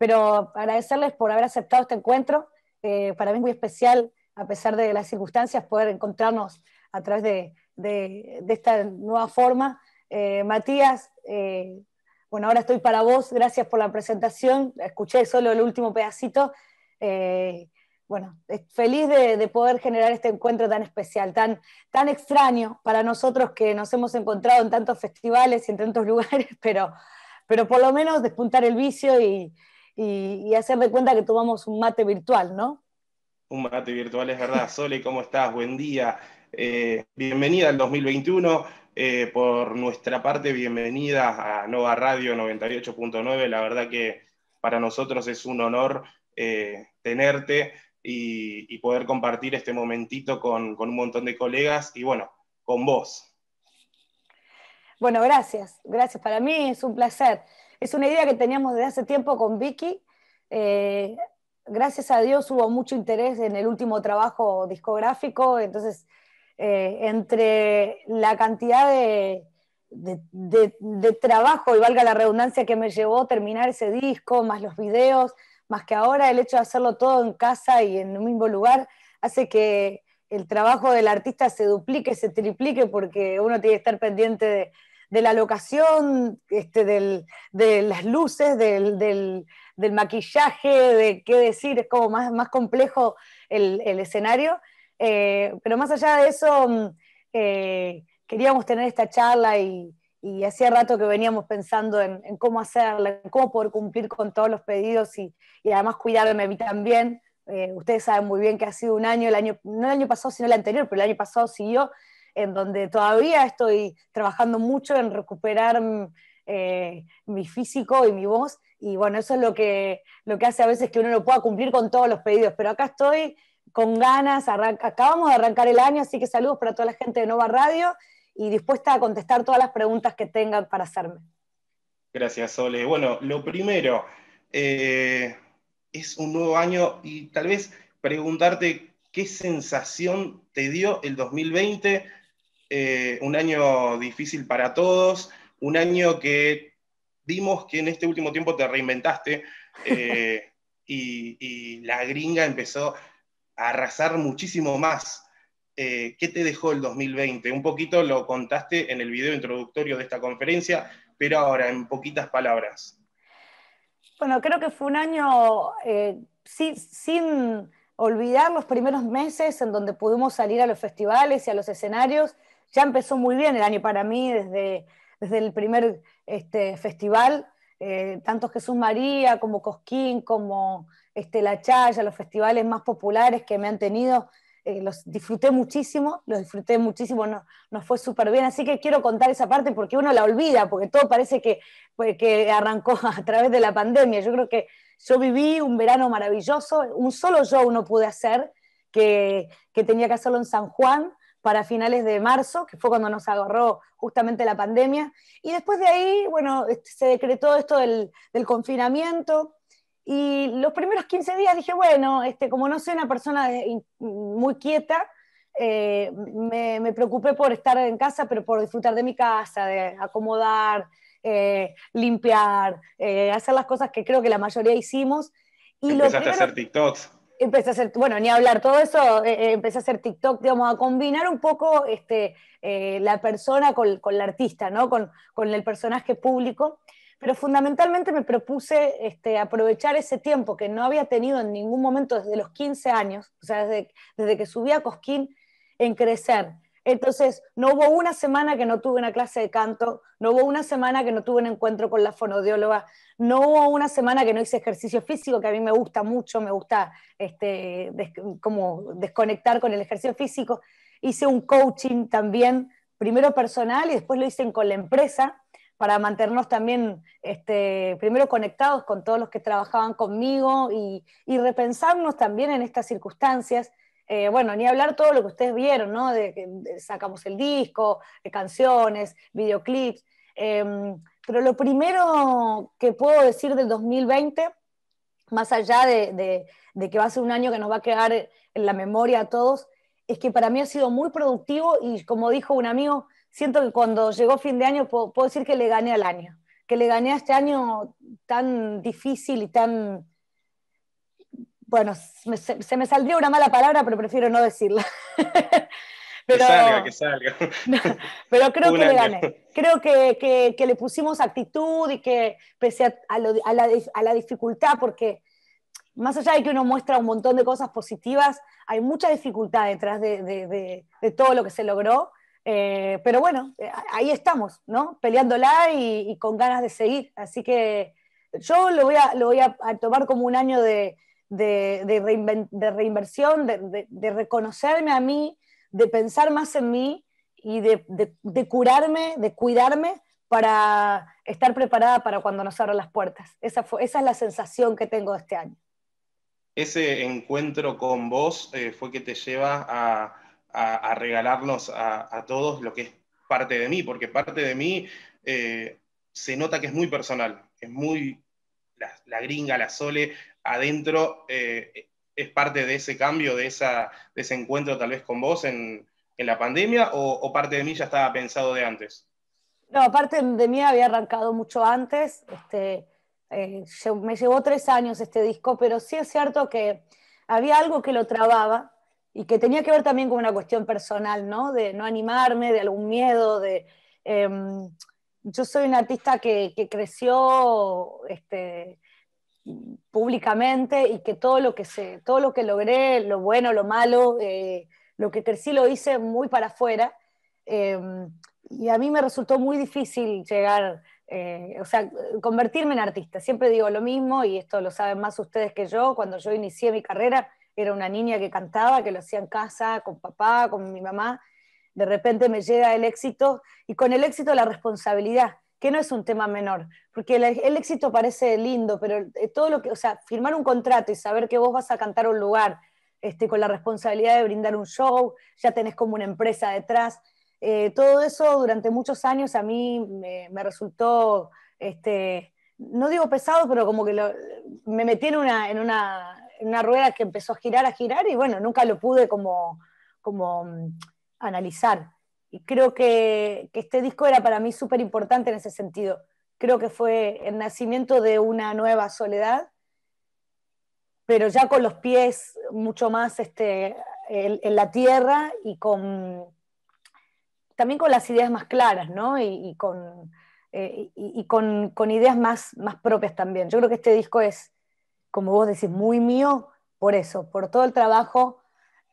pero agradecerles por haber aceptado este encuentro. Eh, para mí muy especial, a pesar de las circunstancias, poder encontrarnos a través de, de, esta nueva forma. Eh, Matías, eh, bueno, ahora estoy para vos, gracias por la presentación, escuché solo el último pedacito. bueno, feliz de, poder generar este encuentro tan especial, tan, tan extraño para nosotros que nos hemos encontrado en tantos festivales y en tantos lugares, pero, pero por lo menos despuntar el vicio y, y, hacer de cuenta que tomamos un mate virtual, ¿no? Un mate virtual es verdad. Sole, ¿cómo estás? Buen día. Eh, bienvenida al 2021. Eh, por nuestra parte, bienvenida a Nova Radio 98.9. La verdad que para nosotros es un honor eh, tenerte y, poder compartir este momentito con, un montón de colegas y bueno, con vos. Bueno, gracias, gracias. Para mí es un placer. Es una idea que teníamos desde hace tiempo con Vicky. Eh, gracias a Dios hubo mucho interés en el último trabajo discográfico, entonces eh, entre la cantidad de, de, trabajo, y valga la redundancia, que me llevó terminar ese disco, más los videos, más que ahora el hecho de hacerlo todo en casa y en un mismo lugar, hace que el trabajo del artista se duplique, se triplique, porque uno tiene que estar pendiente de de la locación, este, de las luces, del, maquillaje, de qué decir, es como más, más complejo el, escenario. Eh, pero más allá de eso, mm, eh, queríamos tener esta charla y, hacía rato que veníamos pensando en, cómo hacerla, en cómo poder cumplir con todos los pedidos y, además cuidarme a mí también. Eh, ustedes saben muy bien que ha sido un año, el año, no el año pasado, sino el anterior, pero el año pasado siguió en donde todavía estoy trabajando mucho en recuperar eh, mi físico y mi voz. Y bueno, eso es lo que, lo que hace a veces que uno no pueda cumplir con todos los pedidos. Pero acá estoy con ganas, acabamos de arrancar el año, así que saludos para toda la gente de Nova Radio y dispuesta a contestar todas las preguntas que tengan para hacerme. Gracias, Sole. Bueno, lo primero, eh, es un nuevo año y tal vez preguntarte qué sensación te dio el 2020 eh, un año difícil para todos, un año que vimos que en este último tiempo te reinventaste eh, y, la gringa empezó a arrasar muchísimo más. Eh, ¿Qué te dejó el 2020? Un poquito lo contaste en el video introductorio de esta conferencia, pero ahora en poquitas palabras. Bueno, creo que fue un año sin olvidar los primeros meses en donde pudimos salir a los festivales y a los escenarios ya empezó muy bien el año para mí, desde, desde el primer este, festival, eh, tanto Jesús María como Cosquín, como este, La Chaya, los festivales más populares que me han tenido, eh, los disfruté muchísimo, los disfruté muchísimo, nos fue súper bien, así que quiero contar esa parte porque uno la olvida, porque todo parece que, pues, arrancó a través de la pandemia. Yo creo que yo viví un verano maravilloso, un solo show no pude hacer, que, que tenía que hacerlo en San Juan, para finales de marzo, que fue cuando nos agarró justamente la pandemia. Y después de ahí, bueno, este, se decretó esto del, confinamiento. Y los primeros 15 días dije, bueno, este, como no soy una persona muy quieta, eh, me, preocupé por estar en casa, pero por disfrutar de mi casa, de acomodar, eh, limpiar, eh, hacer las cosas que creo que la mayoría hicimos. Y Empezaste hacer TikToks empecé a hacer, bueno, ni hablar, todo eso, eh, eh, empecé a hacer TikTok, digamos, a combinar un poco este, eh, la persona con, con, la artista, ¿no? Con, el personaje público, pero fundamentalmente me propuse este, aprovechar ese tiempo que no había tenido en ningún momento desde los 15 años, o sea, desde, desde que subí a Cosquín, en crecer, entonces, no hubo una semana que no tuve una clase de canto, no hubo una semana que no tuve un encuentro con la fonodióloga, no hubo una semana que no hice ejercicio físico, que a mí me gusta mucho, me gusta este, como desconectar con el ejercicio físico. Hice un coaching también, primero personal y después lo hice con la empresa, para mantenernos también este, primero conectados con todos los que trabajaban conmigo y repensarnos también en estas circunstancias eh, bueno, ni hablar todo lo que ustedes vieron, ¿no? De sacamos el disco, eh, canciones, videoclips. Em, pero lo primero que puedo decir del 2020, más allá de, que va a ser un año que nos va a quedar en la memoria a todos, es que para mí ha sido muy productivo y como dijo un amigo, siento que cuando llegó fin de año puedo, puedo decir que le gané al año, que le gané a este año tan difícil y tan bueno, se, me saldría una mala palabra, pero prefiero no decirla. pero, que que salga. pero creo que le gané. Creo que, le pusimos actitud y que pese a, la, dificultad, porque más allá de que uno muestra un montón de cosas positivas, hay mucha dificultad detrás de, todo lo que se logró. Eh, pero bueno, eh, ahí estamos, ¿no? Peleándola y, y, con ganas de seguir. Así que yo lo voy lo voy a tomar como un año de, de, de, de reinversión, de, de, reconocerme a mí, de pensar más en mí y de, curarme, de cuidarme para estar preparada para cuando nos abran las puertas. Esa, fue, esa es la sensación que tengo de este año. Ese encuentro con vos eh, fue que te lleva a, a, a regalarnos a, a, todos lo que es parte de mí, porque parte de mí eh, se nota que es muy personal, es muy la, gringa, la sole, adentro eh, es parte de ese cambio, de, esa, ese encuentro tal vez con vos en, la pandemia o, parte de mí ya estaba pensado de antes? No, aparte de mí había arrancado mucho antes. Este, eh, me llevó tres años este disco, pero sí es cierto que había algo que lo trababa y que tenía que ver también con una cuestión personal, ¿no? De no animarme, de algún miedo, de... Em, yo soy un artista que, que creció este, públicamente y que todo lo que sé, todo lo que logré, lo bueno, lo malo, eh, lo que crecí lo hice muy para afuera. Em, y a mí me resultó muy difícil llegar, eh, o sea, convertirme en artista. Siempre digo lo mismo y esto lo saben más ustedes que yo. Cuando yo inicié mi carrera era una niña que cantaba, que lo hacía en casa, con papá, con mi mamá. De repente me llega el éxito y con el éxito la responsabilidad que no es un tema menor, porque el, éxito parece lindo, pero eh, todo lo que, o sea, firmar un contrato y saber que vos vas a cantar un lugar este, con la responsabilidad de brindar un show, ya tenés como una empresa detrás, eh, todo eso durante muchos años a mí me, resultó, este, no digo pesado, pero como que me metí en una, rueda que empezó a girar, a girar, y bueno, nunca lo pude como, como mm, analizar y creo que, este disco era para mí súper importante en ese sentido. Creo que fue el nacimiento de una nueva soledad, pero ya con los pies mucho más este, en, la tierra y con también con las ideas más claras, ¿no? Y, con, eh, y, con, ideas más, más propias también. Yo creo que este disco es, como vos decís, muy mío por eso, por todo el trabajo,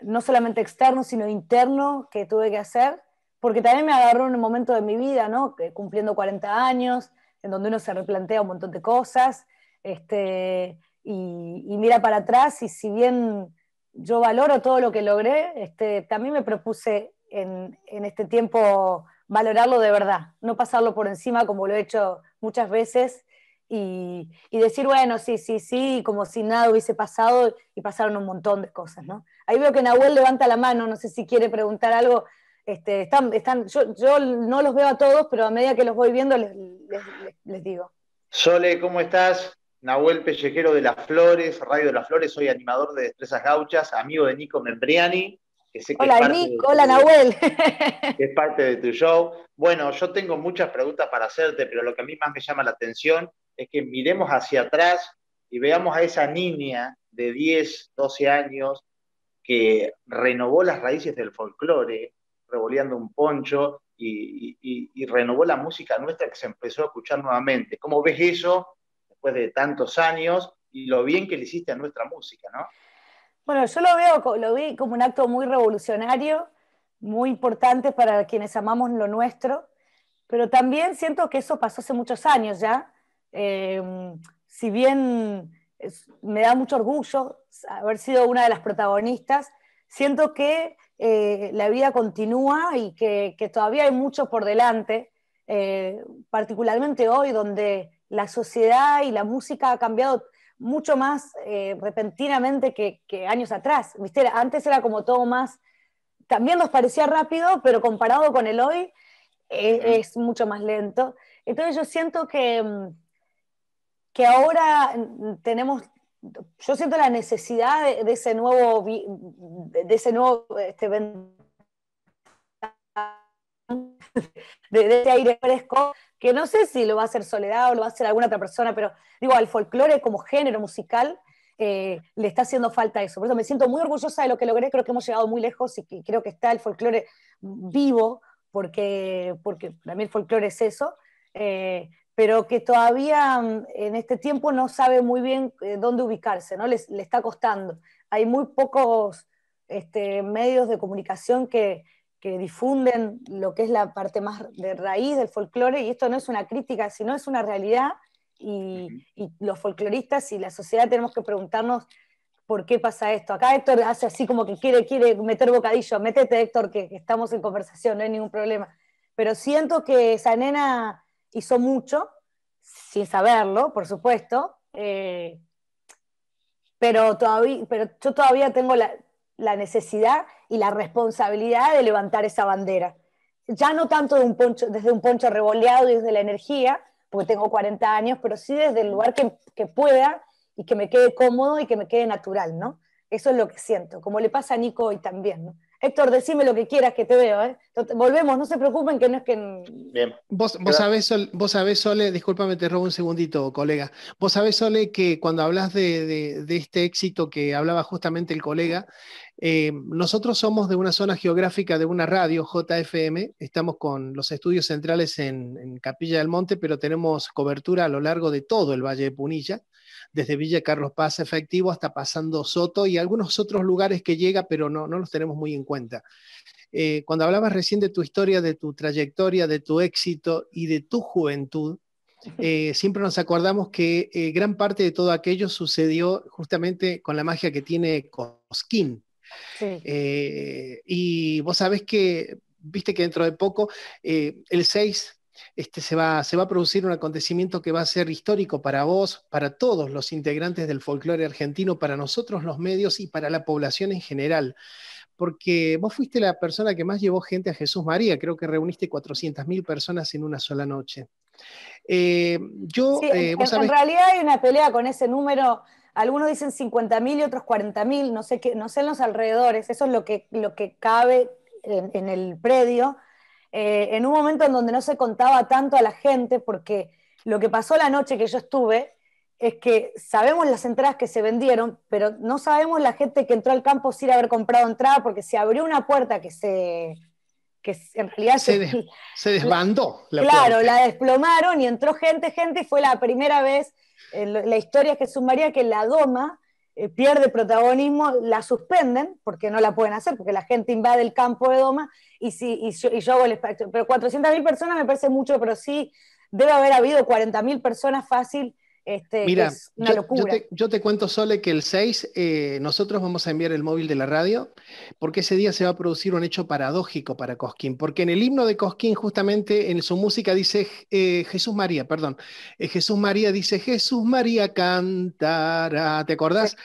no solamente externo, sino interno que tuve que hacer porque también me agarró en un momento de mi vida, ¿no? Cumpliendo 40 años, en donde uno se replantea un montón de cosas, este, y, y, mira para atrás, y si bien yo valoro todo lo que logré, este, también me propuse en, en este tiempo valorarlo de verdad, no pasarlo por encima como lo he hecho muchas veces, y, y, decir, bueno, sí, sí, sí, como si nada hubiese pasado y pasaron un montón de cosas, ¿no? Ahí veo que Nahuel levanta la mano, no sé si quiere preguntar algo este, están, están, yo, no los veo a todos, pero a medida que los voy viendo les, digo. Sole, ¿cómo estás? Nahuel Pellejero de Las Flores, Radio de las Flores, soy animador de Destrezas Gauchas, amigo de Nico Membriani. hola Nico, hola Nahuel. es parte de tu show. Bueno, yo tengo muchas preguntas para hacerte, pero lo que a mí más me llama la atención es que miremos hacia atrás y veamos a esa niña de 10, 12 años que renovó las raíces del folclore, revoleando un poncho y, renovó la música nuestra que se empezó a escuchar nuevamente. ¿Cómo ves eso después de tantos años y lo bien que le hiciste a nuestra música, no? Bueno, yo lo veo, lo vi como un acto muy revolucionario, muy importante para quienes amamos lo nuestro, pero también siento que eso pasó hace muchos años ya. Eh, si bien me da mucho orgullo haber sido una de las protagonistas, siento que eh, la vida continúa y que, todavía hay mucho por delante, eh, particularmente hoy donde la sociedad y la música ha cambiado mucho más eh, repentinamente que, años atrás. Antes era como todo más, también nos parecía rápido, pero comparado con el hoy es, mucho más lento. Entonces yo siento que, mm, que ahora mm, tenemos yo siento la necesidad de, ese nuevo, de ese nuevo este, de, este aire fresco, que no sé si lo va a hacer Soledad o lo va a hacer alguna otra persona, pero digo, al folclore como género musical eh, le está haciendo falta eso. Por eso me siento muy orgullosa de lo que logré, creo que hemos llegado muy lejos y creo que está el folclore vivo, porque, porque para mí el folclore es eso. Eh, pero que todavía mm, en este tiempo no sabe muy bien eh, dónde ubicarse, ¿no? Le, está costando. Hay muy pocos este, medios de comunicación que, difunden lo que es la parte más de raíz del folclore, y esto no es una crítica, sino es una realidad, y, los folcloristas y la sociedad tenemos que preguntarnos por qué pasa esto. Acá Héctor hace así como que quiere, quiere meter bocadillo, métete Héctor, que estamos en conversación, no hay ningún problema. Pero siento que esa nena hizo mucho, sin saberlo, por supuesto, eh, pero, todavía, pero yo todavía tengo la, necesidad y la responsabilidad de levantar esa bandera. Ya no tanto desde un poncho revoleado y desde la energía, porque tengo 40 años, pero sí desde el lugar que, que, pueda y que me quede cómodo y que me quede natural, ¿no? Eso es lo que siento, como le pasa a Nico hoy también, ¿no? Héctor, decime lo que quieras que te veo. ¿eh? Volvemos, no se preocupen que no es que... Bien. Vos, sabés, vos sabés, Sole, discúlpame, te robo un segundito, colega. Vos sabés, Sole, que cuando hablas de, este éxito que hablaba justamente el colega, eh, nosotros somos de una zona geográfica de una radio, JFM, estamos con los estudios centrales en, en Capilla del Monte, pero tenemos cobertura a lo largo de todo el Valle de Punilla desde Villa Carlos Paz efectivo hasta pasando Soto y algunos otros lugares que llega, pero no, no los tenemos muy en cuenta. Eh, cuando hablabas recién de tu historia, de tu trayectoria, de tu éxito y de tu juventud, eh, siempre nos acordamos que eh, gran parte de todo aquello sucedió justamente con la magia que tiene Cosquín. y vos sabés que, viste que dentro de poco, el 6 este, se, va, se va a producir un acontecimiento que va a ser histórico para vos, para todos los integrantes del folclore argentino, para nosotros los medios y para la población en general. Porque vos fuiste la persona que más llevó gente a Jesús María, creo que reuniste 400.000 personas en una sola noche. Eh, yo, eh, en, realidad hay una pelea con ese número algunos dicen 50.000 y otros 40.000, no sé no sé en los alrededores, eso es lo que, cabe en el predio, eh, en un momento en donde no se contaba tanto a la gente, porque lo que pasó la noche que yo estuve es que sabemos las entradas que se vendieron, pero no sabemos la gente que entró al campo sin haber comprado entrada, porque se abrió una puerta que se que se, desbandó. claro, la desplomaron y entró gente, gente, y fue la primera vez en la historia de Jesús María que la Doma eh, pierde protagonismo, la suspenden, porque no la pueden hacer, porque la gente invade el campo de Doma y, si, yo, hago el espectro. Pero 400.000 personas me parece mucho, pero sí debe haber habido 40.000 personas fácil este, Mira, yo, te, cuento, Sole, que el 6 eh, nosotros vamos a enviar el móvil de la radio, porque ese día se va a producir un hecho paradójico para Cosquín, porque en el himno de Cosquín, justamente en su música dice eh, Jesús María, perdón, eh, Jesús María dice Jesús María cantará, ¿te acordás?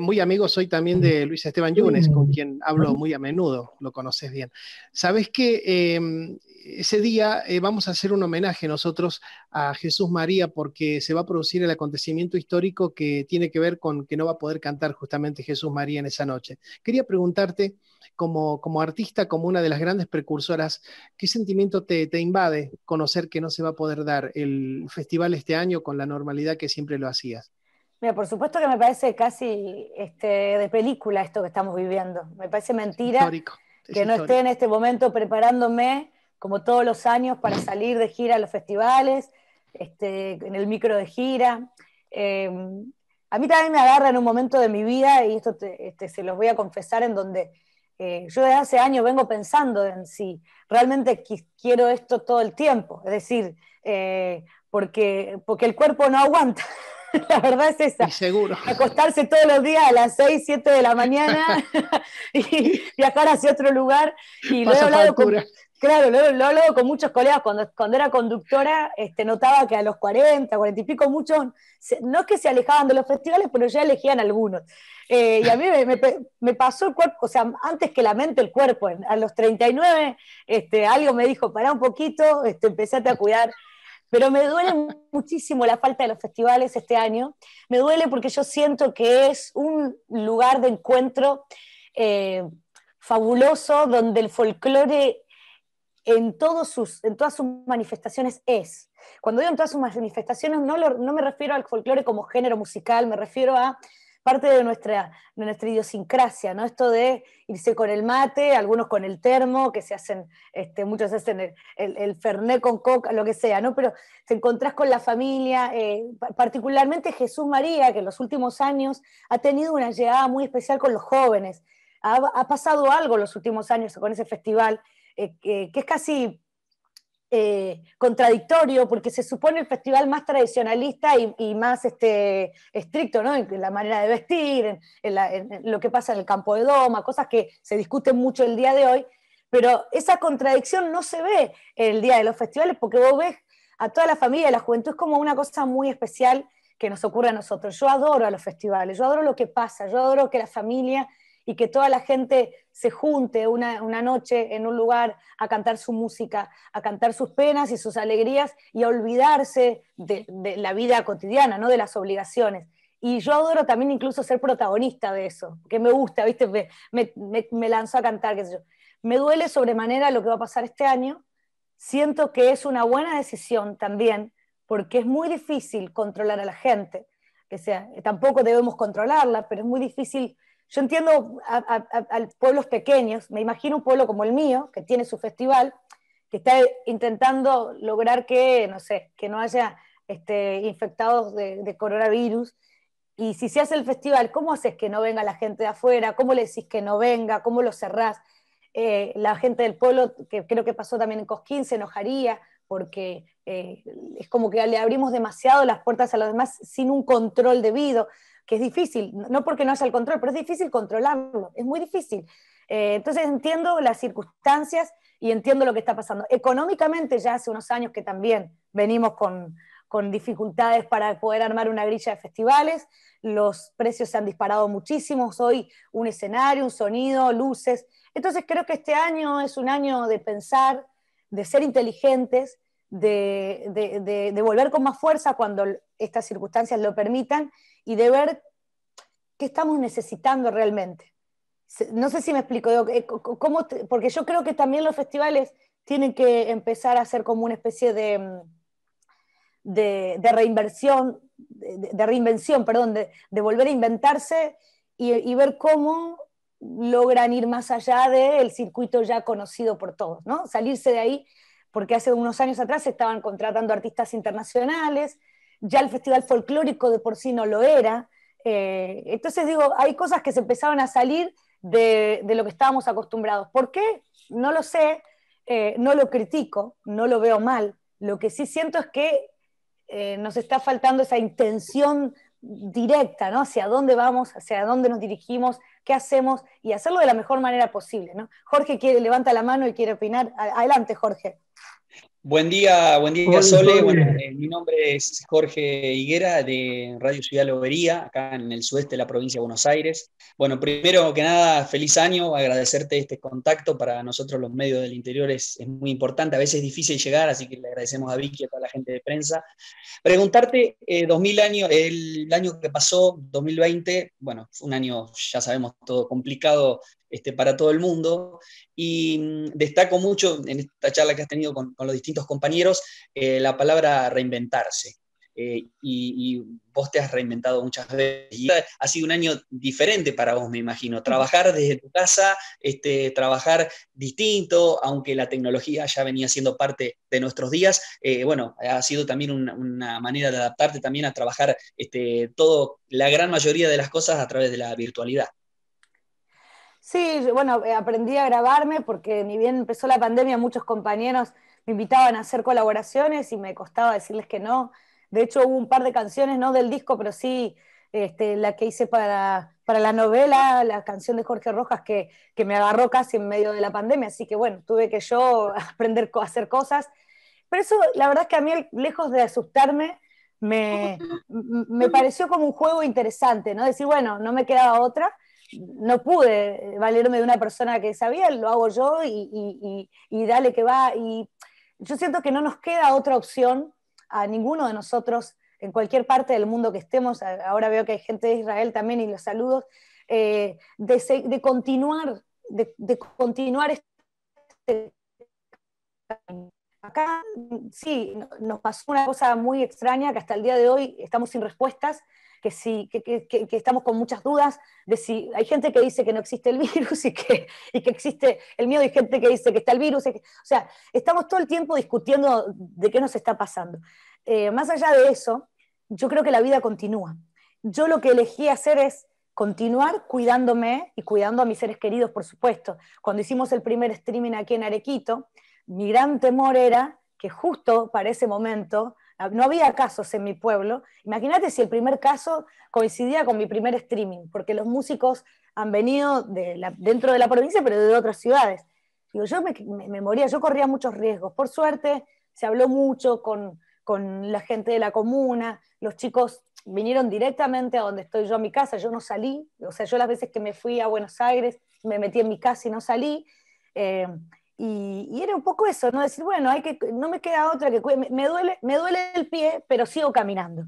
muy amigo soy también de Luis Esteban Yunes, con quien hablo muy a menudo, lo conoces bien. Sabes que em, ese día eh, vamos a hacer un homenaje nosotros a Jesús María porque se va a producir el acontecimiento histórico que tiene que ver con que no va a poder cantar justamente Jesús María en esa noche. Quería preguntarte, como, como artista, como una de las grandes precursoras, ¿qué sentimiento te, invade conocer que no se va a poder dar el festival este año con la normalidad que siempre lo hacías? Mira, por supuesto que me parece casi este, de película esto que estamos viviendo. Me parece mentira. que no esté en este momento preparándome como todos los años, para salir de gira a los festivales, este, en el micro de gira. Eh, a mí también me agarra en un momento de mi vida, y esto este, se los voy a confesar, en donde eh, yo desde hace años vengo pensando en si realmente quiero esto todo el tiempo, es decir, eh, porque, porque el cuerpo no aguanta. la verdad es esa. Y seguro. Acostarse todos los días a las 6, 7 de la mañana y viajar hacia otro lugar. Y luego lo he hablado Claro, luego lo hablo con muchos colegas. Cuando, cuando era conductora, este, notaba que a los 40, 40 y pico, muchos, no es que se alejaban de los festivales, pero ya elegían algunos. Eh, y a mí me, pasó el cuerpo, o sea, antes que la mente, el cuerpo. A los 39, este, algo me dijo, pará un poquito, este, empecé a cuidar. Pero me duele muchísimo la falta de los festivales este año. Me duele porque yo siento que es un lugar de encuentro eh, fabuloso donde el folclore en, todos sus, en todas sus manifestaciones es. Cuando digo en todas sus manifestaciones, no, no me refiero al folclore como género musical, me refiero a parte de nuestra, nuestra idiosincrasia, ¿no? Esto de irse con el mate, algunos con el termo, que se hacen, este, muchos hacen el, el, fernet con coca, lo que sea, ¿no? Pero te encontrás con la familia, eh, particularmente Jesús María, que en los últimos años ha tenido una llegada muy especial con los jóvenes. Ha, ha pasado algo en los últimos años con ese festival eh, que, es casi eh, contradictorio porque se supone el festival más tradicionalista y, más este, estricto, ¿no? En la manera de vestir, en, lo que pasa en el campo de Doma, cosas que se discuten mucho el día de hoy, pero esa contradicción no se ve el día de los festivales porque vos ves a toda la familia, la juventud es como una cosa muy especial que nos ocurre a nosotros. Yo adoro a los festivales, yo adoro lo que pasa, yo adoro que la familia y que toda la gente se junte una, noche en un lugar a cantar su música, a cantar sus penas y sus alegrías y a olvidarse de, la vida cotidiana, ¿no? de las obligaciones. Y yo adoro también incluso ser protagonista de eso, que me gusta, ¿viste? Me, me, a cantar, qué yo. Me duele sobremanera lo que va a pasar este año. Siento que es una buena decisión también, porque es muy difícil controlar a la gente. Que sea, tampoco debemos controlarla, pero es muy difícil yo entiendo a, pueblos pequeños, me imagino un pueblo como el mío, que tiene su festival, que está intentando lograr que, no sé, que no haya este, infectados de, coronavirus. Y si se hace el festival, ¿cómo haces que no venga la gente de afuera? ¿Cómo le decís que no venga? ¿Cómo lo cerrás? Eh, la gente del pueblo, que creo que pasó también en Cosquín, se enojaría porque eh, es como que le abrimos demasiado las puertas a los demás sin un control debido que es difícil, no porque no haya el control, pero es difícil controlarlo, es muy difícil. Eh, entonces entiendo las circunstancias y entiendo lo que está pasando. Económicamente ya hace unos años que también venimos con, con dificultades para poder armar una grilla de festivales, los precios se han disparado muchísimo, hoy un escenario, un sonido, luces. Entonces creo que este año es un año de pensar, de ser inteligentes, de, de, de volver con más fuerza cuando estas circunstancias lo permitan y de ver qué estamos necesitando realmente. No sé si me explico, eh, porque yo creo que también los festivales tienen que empezar a ser como una especie de, mm, reinversión, de, reinvención, perdón, de, volver a inventarse y, ver cómo logran ir más allá del circuito ya conocido por todos, ¿no? Salirse de ahí, porque hace unos años atrás estaban contratando artistas internacionales, ya el Festival Folclórico de por sí no lo era. Eh, entonces digo, hay cosas que se empezaban a salir de, lo que estábamos acostumbrados. ¿Por qué? No lo sé, eh, no lo critico, no lo veo mal. Lo que sí siento es que eh, nos está faltando esa intención directa, ¿no? Hacia dónde vamos, hacia dónde nos dirigimos, qué hacemos y hacerlo de la mejor manera posible, ¿no? Jorge quiere, levanta la mano y quiere opinar. Adelante, Jorge. Buen día, buen día Sole. Bueno, eh, mi nombre es Jorge Higuera de Radio Ciudad Lobería, acá en el sudeste de la provincia de Buenos Aires. Bueno, primero que nada, feliz año, agradecerte este contacto. Para nosotros los medios del interior es, muy importante, a veces es difícil llegar, así que le agradecemos a Vicky y a toda la gente de prensa. Preguntarte, 2000 eh, años, el año que pasó, 2020, bueno, un año, ya sabemos todo, complicado este, para todo el mundo, y mm, destaco mucho en esta charla que has tenido con los distintos compañeros, eh, la palabra reinventarse. Eh, y, vos te has reinventado muchas veces. ha sido un año diferente para vos, me imagino. Trabajar desde tu casa, este, trabajar distinto, aunque la tecnología ya venía siendo parte de nuestros días. Eh, bueno, ha sido también una, manera de adaptarte también a trabajar este, todo, la gran mayoría de las cosas a través de la virtualidad. Sí, bueno, aprendí a grabarme porque ni bien empezó la pandemia, muchos compañeros me invitaban a hacer colaboraciones y me costaba decirles que no. De hecho, hubo un par de canciones, no del disco, pero sí este, la que hice para, para la novela, la canción de Jorge Rojas, que, me agarró casi en medio de la pandemia. Así que bueno, tuve que yo aprender a hacer cosas. Pero eso, la verdad es que a mí, lejos de asustarme, me, pareció como un juego interesante, ¿no? Decir, bueno, no me quedaba otra no pude eh, valerme de una persona que sabía, lo hago yo y, y, dale que va. Y yo siento que no nos queda otra opción a ninguno de nosotros en cualquier parte del mundo que estemos, ahora veo que hay gente de Israel también y los saludos, eh, de, continuar, de, de continuar este Acá sí, nos pasó una cosa muy extraña que hasta el día de hoy estamos sin respuestas, que, que, estamos con muchas dudas de si hay gente que dice que no existe el virus y que, y que existe el miedo, y gente que dice que está el virus. o sea, estamos todo el tiempo discutiendo de qué nos está pasando. Eh, más allá de eso, yo creo que la vida continúa. Yo lo que elegí hacer es continuar cuidándome y cuidando a mis seres queridos, por supuesto. Cuando hicimos el primer streaming aquí en Arequito, mi gran temor era que justo para ese momento Ah, no había casos en mi pueblo. Imagínate si el primer caso coincidía con mi primer streaming, porque los músicos han venido de dentro de la provincia, pero de otras ciudades. yo me, moría, yo corría muchos riesgos. Por suerte, se habló mucho con, la gente de la comuna, los chicos vinieron directamente a donde estoy yo, a mi casa, yo no salí, o sea, yo las veces que me fui a Buenos Aires, me metí en mi casa y no salí. Eh, y, era un poco eso, ¿no? Decir, bueno, hay que, no me queda otra que me, duele, me duele el pie, pero sigo caminando.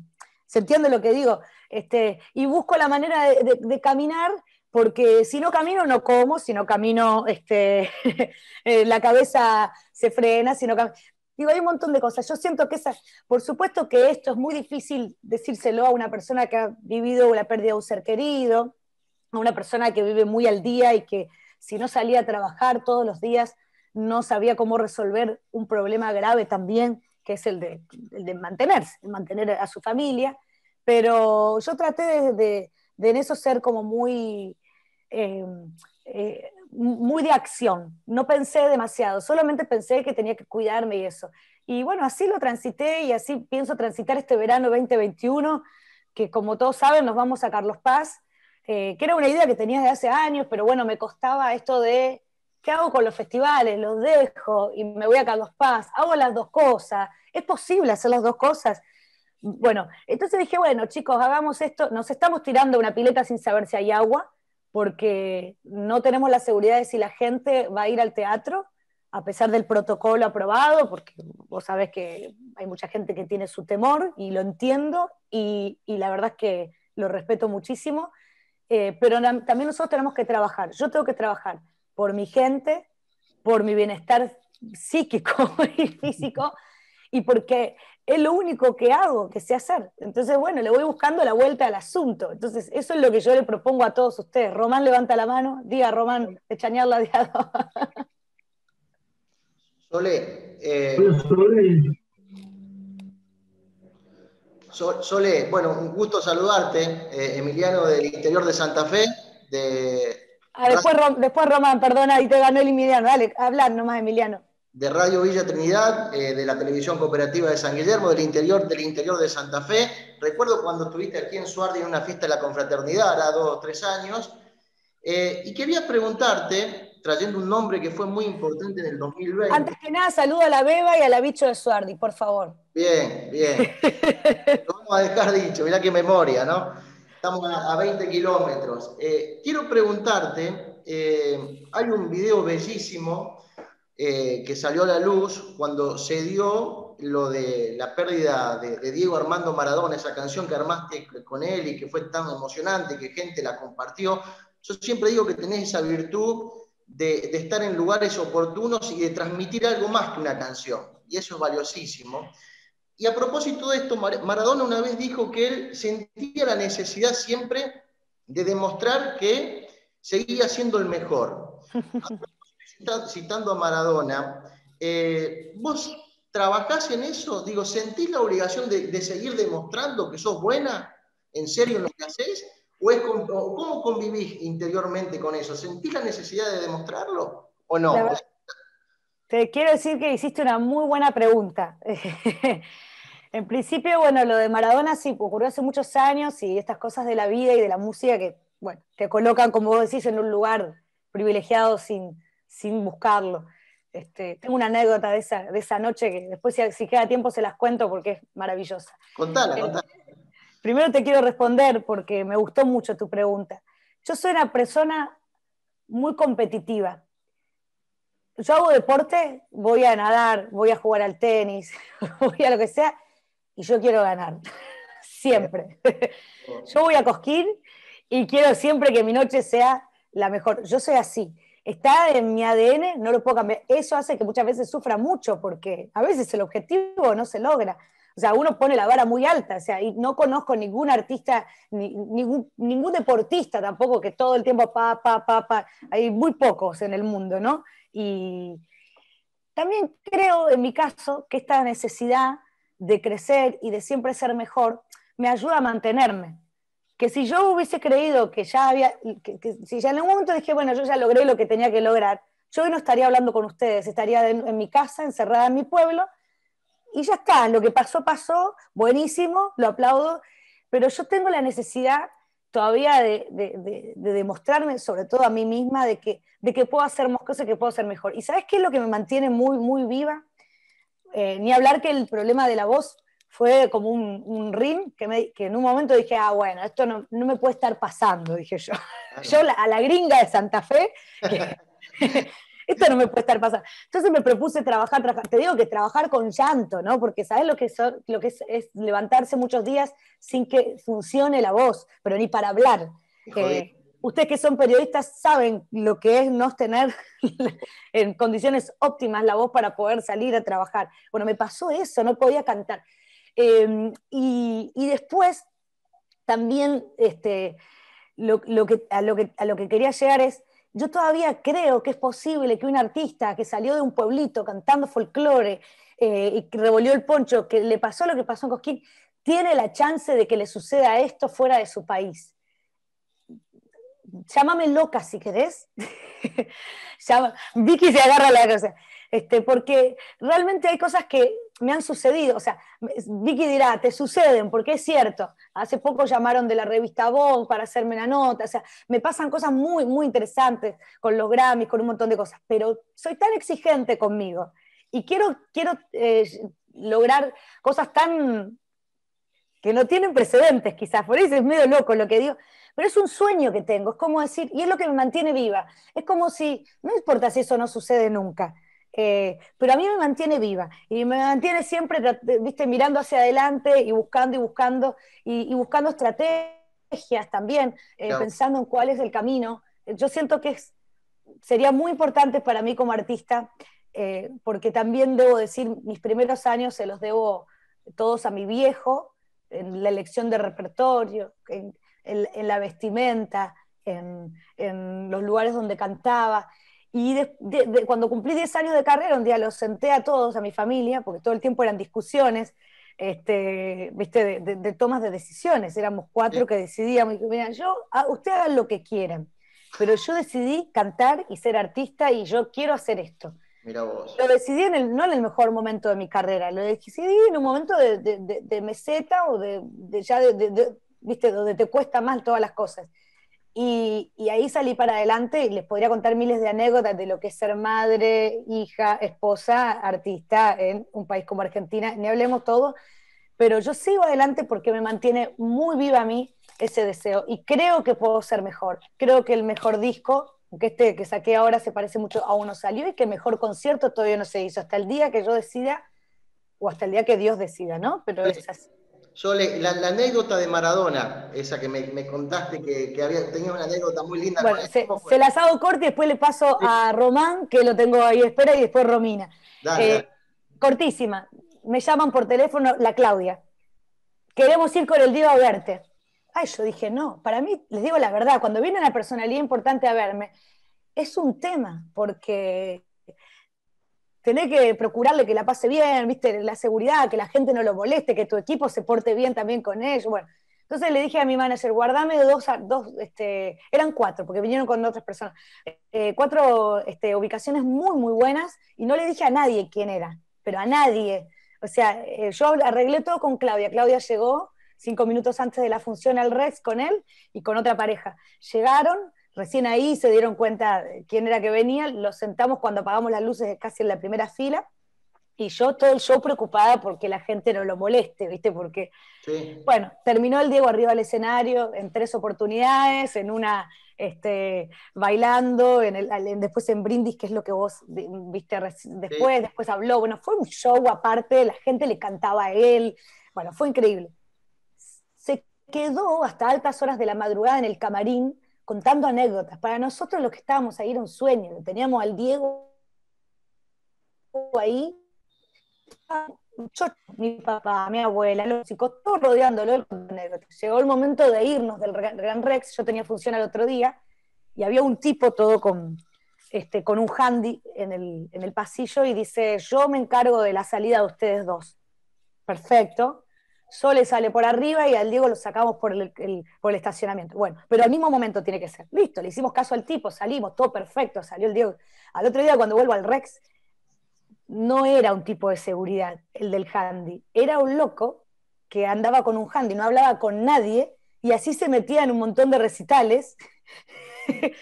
¿Se entiende lo que digo? Este, y busco la manera de, caminar, porque si no camino no como, si no camino este, eh, la cabeza se frena, si no Digo, hay un montón de cosas. Yo siento que esa, por supuesto que esto es muy difícil decírselo a una persona que ha vivido la pérdida de un ser querido, a una persona que vive muy al día y que si no salía a trabajar todos los días no sabía cómo resolver un problema grave también, que es el de, mantenerse, mantener a su familia. Pero yo traté de, de, en eso ser como muy, eh, eh, muy de acción. No pensé demasiado, solamente pensé que tenía que cuidarme y eso. Y bueno, así lo transité y así pienso transitar este verano 2021, que como todos saben nos vamos a Carlos Paz, eh, que era una idea que tenía desde hace años, pero bueno, me costaba esto de ¿Qué hago con los festivales? ¿Los dejo y me voy a Carlos Paz? ¿Hago las dos cosas? ¿Es posible hacer las dos cosas? Bueno, entonces dije, bueno, chicos, hagamos esto. Nos estamos tirando una pileta sin saber si hay agua, porque no tenemos la seguridad de si la gente va a ir al teatro, a pesar del protocolo aprobado, porque vos sabés que hay mucha gente que tiene su temor y lo entiendo, y, la verdad es que lo respeto muchísimo. Eh, pero también nosotros tenemos que trabajar, yo tengo que trabajar por mi gente, por mi bienestar psíquico y físico, y porque es lo único que hago, que sé hacer. Entonces, bueno, le voy buscando la vuelta al asunto. Entonces, eso es lo que yo le propongo a todos ustedes. Román, levanta la mano. Diga, Román, de lado. Sole, eh, Sole, bueno, un gusto saludarte, eh, Emiliano del interior de Santa Fe, de, Ah, después, Román, perdona, y te ganó el Emiliano. Dale, hablar nomás, Emiliano. De Radio Villa Trinidad, eh, de la televisión cooperativa de San Guillermo, del interior, del interior de Santa Fe. Recuerdo cuando estuviste aquí en Suardi en una fiesta de la confraternidad, era dos o tres años. Eh, y quería preguntarte, trayendo un nombre que fue muy importante en el 2020. Antes que nada, saludo a la Beba y a la Bicho de Suardi, por favor. Bien, bien. Lo vamos a dejar dicho, mirá qué memoria, ¿no? Estamos a, 20 kilómetros. Eh, quiero preguntarte, eh, hay un video bellísimo eh, que salió a la luz cuando se dio lo de la pérdida de, Diego Armando Maradona, esa canción que armaste con él y que fue tan emocionante, que gente la compartió. Yo siempre digo que tenés esa virtud de estar en lugares oportunos y de transmitir algo más que una canción, y eso es valiosísimo. Y a propósito de esto, Maradona una vez dijo que él sentía la necesidad siempre de demostrar que seguía siendo el mejor. Citando a Maradona, eh, ¿vos trabajás en eso? Digo, ¿sentís la obligación de, seguir demostrando que sos buena? ¿En serio lo que hacés? ¿O, cómo convivís interiormente con eso? ¿Sentís la necesidad de demostrarlo o no? Te quiero decir que hiciste una muy buena pregunta. En principio, bueno, lo de Maradona sí pues, ocurrió hace muchos años y estas cosas de la vida y de la música que, bueno, te colocan, como vos decís, en un lugar privilegiado sin, sin buscarlo. Este, tengo una anécdota de esa, de esa noche que después, si, queda tiempo, se las cuento porque es maravillosa. Contala, este, contala. Primero te quiero responder porque me gustó mucho tu pregunta. Yo soy una persona muy competitiva. Yo hago deporte, voy a nadar, voy a jugar al tenis, voy a lo que sea, y yo quiero ganar, siempre. yo voy a Cosquín y quiero siempre que mi noche sea la mejor. Yo soy así. Está en mi ADN, no lo puedo cambiar. Eso hace que muchas veces sufra mucho porque a veces el objetivo no se logra. O sea, uno pone la vara muy alta, o sea, y no conozco ningún artista, ningún, ningún, deportista tampoco que todo el tiempo pa, pa, pa, pa, hay muy pocos en el mundo, ¿no? Y también creo, en mi caso, que esta necesidad de crecer y de siempre ser mejor, me ayuda a mantenerme. Que si yo hubiese creído que ya había, que, si ya en algún momento dije, bueno, yo ya logré lo que tenía que lograr, yo hoy no estaría hablando con ustedes, estaría en, mi casa, encerrada en mi pueblo, y ya está, lo que pasó, pasó, buenísimo, lo aplaudo, pero yo tengo la necesidad todavía de, de, demostrarme, sobre todo a mí misma, de que, de que puedo hacer más cosas, que puedo ser mejor. ¿Y sabes qué es lo que me mantiene muy, muy viva? Eh, ni hablar que el problema de la voz fue como un, un ring que, en un momento dije, ah, bueno, esto no, me puede estar pasando, dije yo. Yo a la gringa de Santa Fe, esto no me puede estar pasando. Entonces me propuse trabajar, te digo que trabajar con llanto, ¿no? Porque sabes lo que, lo que es, levantarse muchos días sin que funcione la voz, pero ni para hablar ustedes que son periodistas saben lo que es no tener en condiciones óptimas la voz para poder salir a trabajar. Bueno, me pasó eso, no podía cantar. Em, y, después, también este, a, lo que, quería llegar es, yo todavía creo que es posible que un artista que salió de un pueblito cantando folclore eh, y que revolvió el poncho, que le pasó lo que pasó en Cosquín, tiene la chance de que le suceda esto fuera de su país llámame loca si querés. Vicky se agarra la gracia, Este, porque realmente hay cosas que me han sucedido, o sea, Vicky dirá, ah, te suceden, porque es cierto, hace poco llamaron de la revista Vogue para hacerme la nota, o sea, me pasan cosas muy, muy interesantes con los Grammys, con un montón de cosas, pero soy tan exigente conmigo y quiero, quiero eh, lograr cosas tan que no tienen precedentes quizás, por eso es medio loco lo que digo, pero es un sueño que tengo, es como decir, y es lo que me mantiene viva, es como si, no importa si eso no sucede nunca, eh, pero a mí me mantiene viva y me mantiene siempre, viste, mirando hacia adelante y buscando y buscando y, buscando estrategias también, eh, pensando en cuál es el camino. Yo siento que sería muy importante para mí como artista, eh, porque también debo decir, mis primeros años se los debo todos a mi viejo, en la elección de repertorio, en, en, la vestimenta, en, en, los lugares donde cantaba. Y cuando cumplí 10 años de carrera, un día los senté a todos, a mi familia, porque todo el tiempo eran discusiones, este, ¿viste? De, tomas de decisiones. Éramos cuatro que decidíamos, y mira, yo, ah, ustedes hagan lo que quieran, pero yo decidí cantar y ser artista y yo quiero hacer esto. Lo decidí en no en el mejor momento de mi carrera, lo decidí en un momento de, meseta o de, ya viste, donde te cuesta más todas las cosas. Y, y, ahí salí para adelante y les podría contar miles de anécdotas de lo que es ser madre, hija, esposa, artista en un país como Argentina, ni hablemos todo, pero yo sigo adelante porque me mantiene muy viva a mí ese deseo y creo que puedo ser mejor. Creo que el mejor disco que este que saqué ahora se parece mucho a uno salió y que mejor concierto todavía no se hizo, hasta el día que yo decida o hasta el día que Dios decida, ¿no? Pero es así. la, anécdota de Maradona, esa que me, contaste que, había, tenía una anécdota muy linda. Bueno, se, las hago corta y después le paso a Román, que lo tengo ahí espera, y después Romina. Eh, cortísima. Me llaman por teléfono la Claudia. Queremos ir con el Diva a verte. Ay, yo dije, no, para mí, les digo la verdad, cuando viene una personalidad importante a verme, es un tema, porque tenés que procurarle que la pase bien, viste, la seguridad, que la gente no lo moleste, que tu equipo se porte bien también con ellos, bueno. Entonces le dije a mi manager, guardame dos, dos este, eran cuatro, porque vinieron con otras personas, eh, cuatro este, ubicaciones muy, muy buenas, y no le dije a nadie quién era, pero a nadie. O sea, eh, yo arreglé todo con Claudia, Claudia llegó, cinco minutos antes de la función al res con él y con otra pareja. Llegaron, recién ahí se dieron cuenta quién era que venía, lo sentamos cuando apagamos las luces casi en la primera fila, y yo todo el show preocupada porque la gente no lo moleste, ¿viste? Porque, bueno, terminó el Diego arriba del escenario en tres oportunidades, en una este, bailando, en el, después en Brindis, que es lo que vos viste después, después habló, bueno, fue un show aparte, la gente le cantaba a él, bueno, fue increíble quedó hasta altas horas de la madrugada en el camarín contando anécdotas. Para nosotros los que estábamos ahí era un sueño. Teníamos al Diego ahí, mi papá, mi abuela, los chicos, todos rodeándolo Llegó el momento de irnos del Gran Rex, yo tenía función al otro día, y había un tipo todo con, este, con un handy en el, en el pasillo y dice, yo me encargo de la salida de ustedes dos. Perfecto Sole sale por arriba y al Diego lo sacamos por el, estacionamiento. Bueno, pero al mismo momento tiene que ser. Listo, le hicimos caso al tipo, salimos, todo perfecto, salió el Diego. Al otro día cuando vuelvo al Rex, no era un tipo de seguridad el del handy, era un loco que andaba con un handy, no hablaba con nadie y así se metía en un montón de recitales.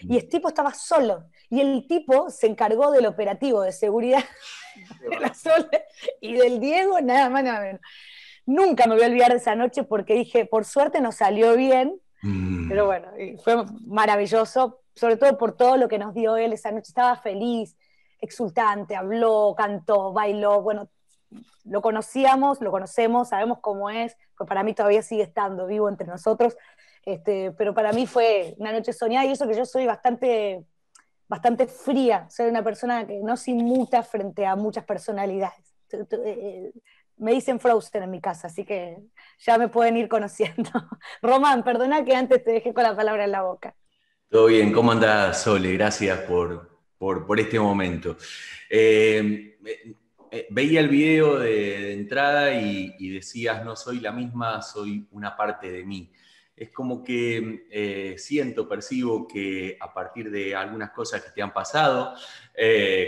y este tipo estaba solo. Y el tipo se encargó del operativo de seguridad de la Sole y del Diego, nada más, nada menos. Nunca me voy a olvidar de esa noche porque dije, por suerte nos salió bien, mm. pero bueno, fue maravilloso, sobre todo por todo lo que nos dio él esa noche. Estaba feliz, exultante, habló, cantó, bailó, bueno, lo conocíamos, lo conocemos, sabemos cómo es, pero pues para mí todavía sigue estando vivo entre nosotros. Este, pero para mí fue una noche soñada y eso que yo soy bastante, bastante fría, soy una persona que no se inmuta frente a muchas personalidades. Eh, eh, me dicen Frozen en mi casa, así que ya me pueden ir conociendo. Román, perdona que antes te dejé con la palabra en la boca. Todo bien, ¿cómo andas Sole? Gracias por, este momento. Eh, eh, eh, veía el video de, entrada y, decías, no soy la misma, soy una parte de mí. Es como que siento, percibo que a partir de algunas cosas que te han pasado,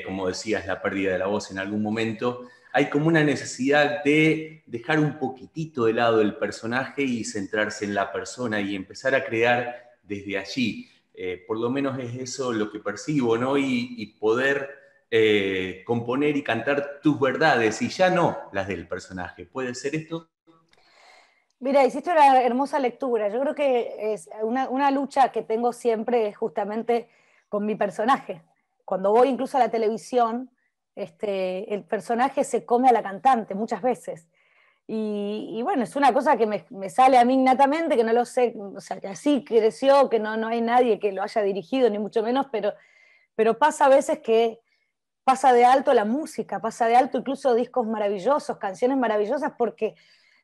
como decías, la pérdida de la voz en algún momento, hay como una necesidad de dejar un poquitito de lado el personaje y centrarse en la persona y empezar a crear desde allí. Eh, por lo menos es eso lo que percibo, ¿no? Y, poder eh, componer y cantar tus verdades y ya no las del personaje. ¿Puede ser esto? Mira, hiciste una hermosa lectura. Yo creo que es una, una lucha que tengo siempre justamente con mi personaje. Cuando voy incluso a la televisión, este, el personaje se come a la cantante muchas veces. Y, bueno, es una cosa que me, sale a mí innatamente, que no lo sé, o sea, que así creció, que no, hay nadie que lo haya dirigido, ni mucho menos, pero, pasa a veces que pasa de alto la música, pasa de alto incluso discos maravillosos, canciones maravillosas, porque,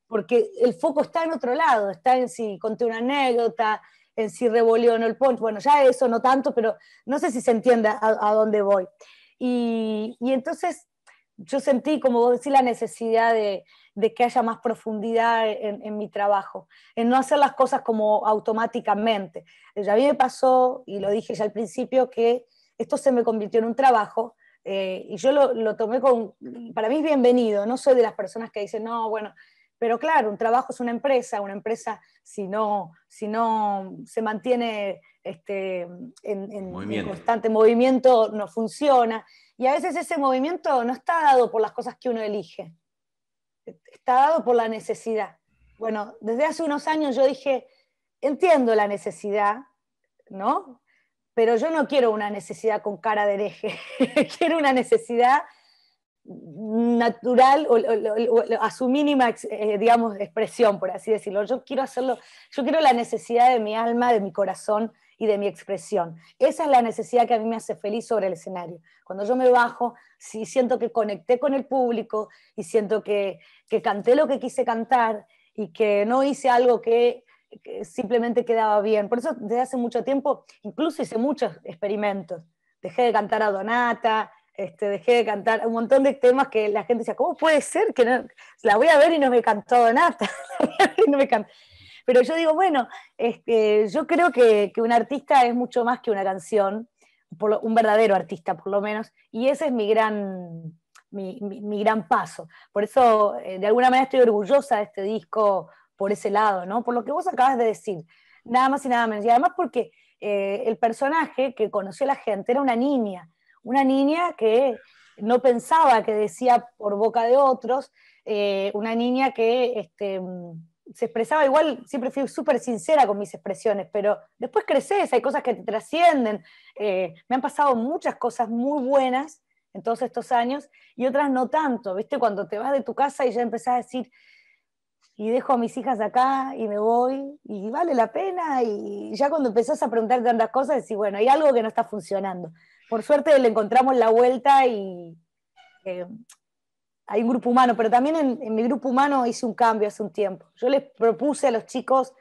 porque el foco está en otro lado, está en si conté una anécdota, en si revolvió o el punch bueno, ya eso no tanto, pero no sé si se entiende a dónde voy. Y, entonces yo sentí, como vos decís, la necesidad de, que haya más profundidad en, mi trabajo, en no hacer las cosas como automáticamente. Eh, ya a mí me pasó, y lo dije ya al principio, que esto se me convirtió en un trabajo eh, y yo lo, tomé con, para mí es bienvenido, no soy de las personas que dicen, no, bueno, pero claro, un trabajo es una empresa, una empresa si no, si no se mantiene este, en, constante movimiento no funciona. Y a veces ese movimiento no está dado por las cosas que uno elige, está dado por la necesidad. Bueno, desde hace unos años yo dije, entiendo la necesidad, ¿no? Pero yo no quiero una necesidad con cara de hereje, quiero una necesidad natural o, a su mínima, eh, digamos, expresión, por así decirlo. Yo quiero hacerlo, yo quiero la necesidad de mi alma, de mi corazón, y de mi expresión. Esa es la necesidad que a mí me hace feliz sobre el escenario. Cuando yo me bajo, sí siento que conecté con el público y siento que, que canté lo que quise cantar y que no hice algo que, simplemente quedaba bien. Por eso desde hace mucho tiempo incluso hice muchos experimentos. Dejé de cantar a Donata, este, dejé de cantar un montón de temas que la gente decía, ¿cómo puede ser que La voy a ver y no me cantó Donata. no me pero yo digo, bueno, este, yo creo que, un artista es mucho más que una canción, un verdadero artista por lo menos, y ese es mi gran, mi, gran paso. Por eso, eh, de alguna manera, estoy orgullosa de este disco por ese lado, ¿no? Por lo que vos acabas de decir, nada más y nada menos. Y además porque eh, el personaje que conoció la gente era una niña, una niña que no pensaba, que decía por boca de otros, eh, una niña que... Este, se expresaba igual, siempre fui súper sincera con mis expresiones, pero después creces, hay cosas que te trascienden. Eh, me han pasado muchas cosas muy buenas en todos estos años y otras no tanto, ¿viste? Cuando te vas de tu casa y ya empezás a decir, y dejo a mis hijas acá y me voy, y vale la pena, y ya cuando empezás a preguntarte tantas cosas, decís, bueno, hay algo que no está funcionando. Por suerte le encontramos la vuelta y eh, hay un grupo humano, pero también en, mi grupo humano hice un cambio hace un tiempo. Yo les propuse a los chicos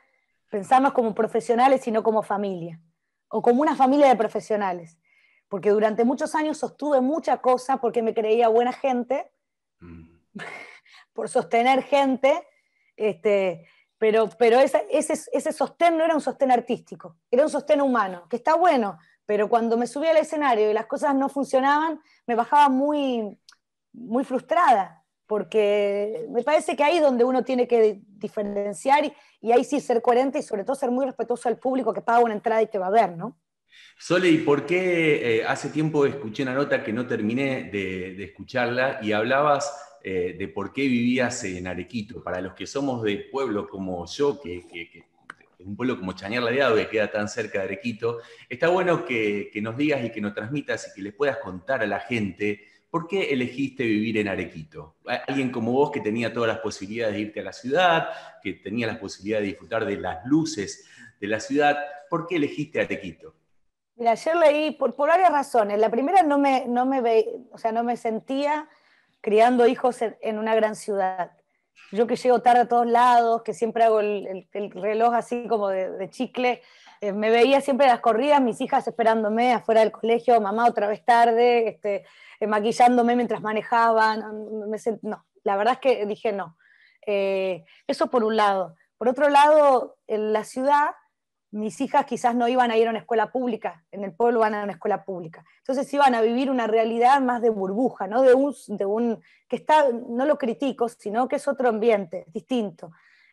pensarnos como profesionales y no como familia, o como una familia de profesionales, porque durante muchos años sostuve mucha cosa porque me creía buena gente, mm. por sostener gente, este, pero, pero ese, ese, ese sostén no era un sostén artístico, era un sostén humano, que está bueno, pero cuando me subía al escenario y las cosas no funcionaban, me bajaba muy muy frustrada, porque me parece que ahí es donde uno tiene que diferenciar y, ahí sí ser coherente y sobre todo ser muy respetuoso al público que paga una entrada y te va a ver, ¿no? Sole, ¿y por qué eh, hace tiempo escuché una nota que no terminé de, escucharla y hablabas eh, de por qué vivías en Arequito. Para los que somos de pueblo como yo, que, que, un pueblo como Chañar Ladeado, que queda tan cerca de Arequito, está bueno que, que, nos digas y que nos transmitas y que le puedas contar a la gente ¿por qué elegiste vivir en Arequito? Alguien como vos que tenía todas las posibilidades de irte a la ciudad, que tenía las posibilidades de disfrutar de las luces de la ciudad, ¿por qué elegiste Arequito? Mira, ayer leí por, por varias razones. La primera, no me, no me ve, o sea, no me sentía criando hijos en, una gran ciudad. Yo que llego tarde a todos lados, que siempre hago el, reloj así como de chicle, eh, me veía siempre las corridas, mis hijas esperándome afuera del colegio, mamá otra vez tarde, este, eh, maquillándome mientras manejaban. no, la verdad es que dije no. Eh, eso por un lado. Por otro lado, en la ciudad, mis hijas quizás no iban a ir a una escuela pública, en el pueblo van a una escuela pública. Entonces iban a vivir una realidad más de burbuja, ¿no? De un, que está, no lo critico, sino que es otro ambiente, distinto.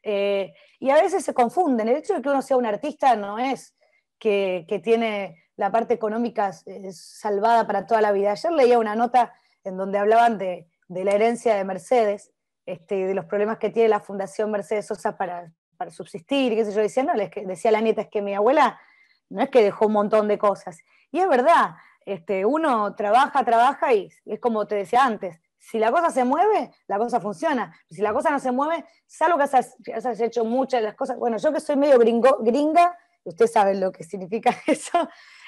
Eh, y a veces se confunden. El hecho de que uno sea un artista no es que, tiene la parte económica eh, salvada para toda la vida. Ayer leía una nota en donde hablaban de, la herencia de Mercedes, este, de los problemas que tiene la Fundación Mercedes Sosa para, subsistir, y qué sé yo, decía, no, les decía la nieta, es que mi abuela no es que dejó un montón de cosas. Y es verdad, este, uno trabaja, trabaja y es como te decía antes, si la cosa se mueve, la cosa funciona. Si la cosa no se mueve, salvo que has, hecho muchas de las cosas. Bueno, yo que soy medio gringo, gringa, ustedes saben lo que significa eso,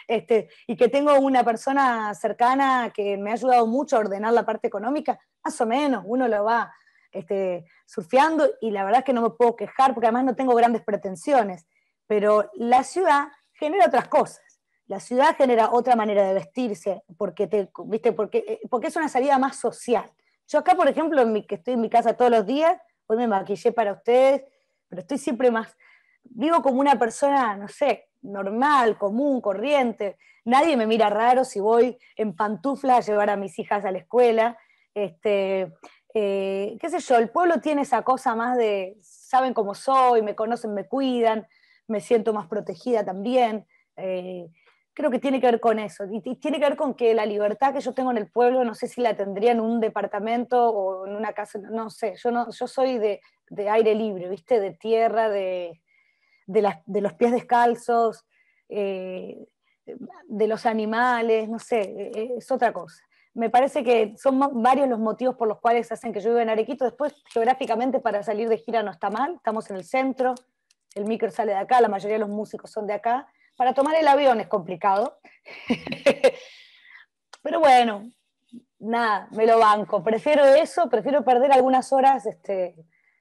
este, y que tengo una persona cercana que me ha ayudado mucho a ordenar la parte económica, más o menos, uno lo va este, surfeando y la verdad es que no me puedo quejar porque además no tengo grandes pretensiones, pero la ciudad genera otras cosas. La ciudad genera otra manera de vestirse, porque, ¿viste? Porque, eh, porque es una salida más social. Yo acá, por ejemplo, mi, que estoy en mi casa todos los días, hoy me maquillé para ustedes, pero estoy siempre más, vivo como una persona, no sé, normal, común, corriente. Nadie me mira raro si voy en pantufla a llevar a mis hijas a la escuela. Este, eh, qué sé yo, el pueblo tiene esa cosa más de, saben cómo soy, me conocen, me cuidan, me siento más protegida también. Eh, creo que tiene que ver con eso, y tiene que ver con que la libertad que yo tengo en el pueblo, no sé si la tendría en un departamento o en una casa, no sé, yo, no, yo soy de, de aire libre, ¿viste? De tierra, de, de, los pies descalzos, eh, de los animales, no sé, eh, es otra cosa. Me parece que son varios los motivos por los cuales hacen que yo viva en Arequito. Después, geográficamente, para salir de gira no está mal, estamos en el centro, el micro sale de acá, la mayoría de los músicos son de acá, para tomar el avión es complicado. Pero bueno, nada, me lo banco. Prefiero eso, prefiero perder algunas horas este,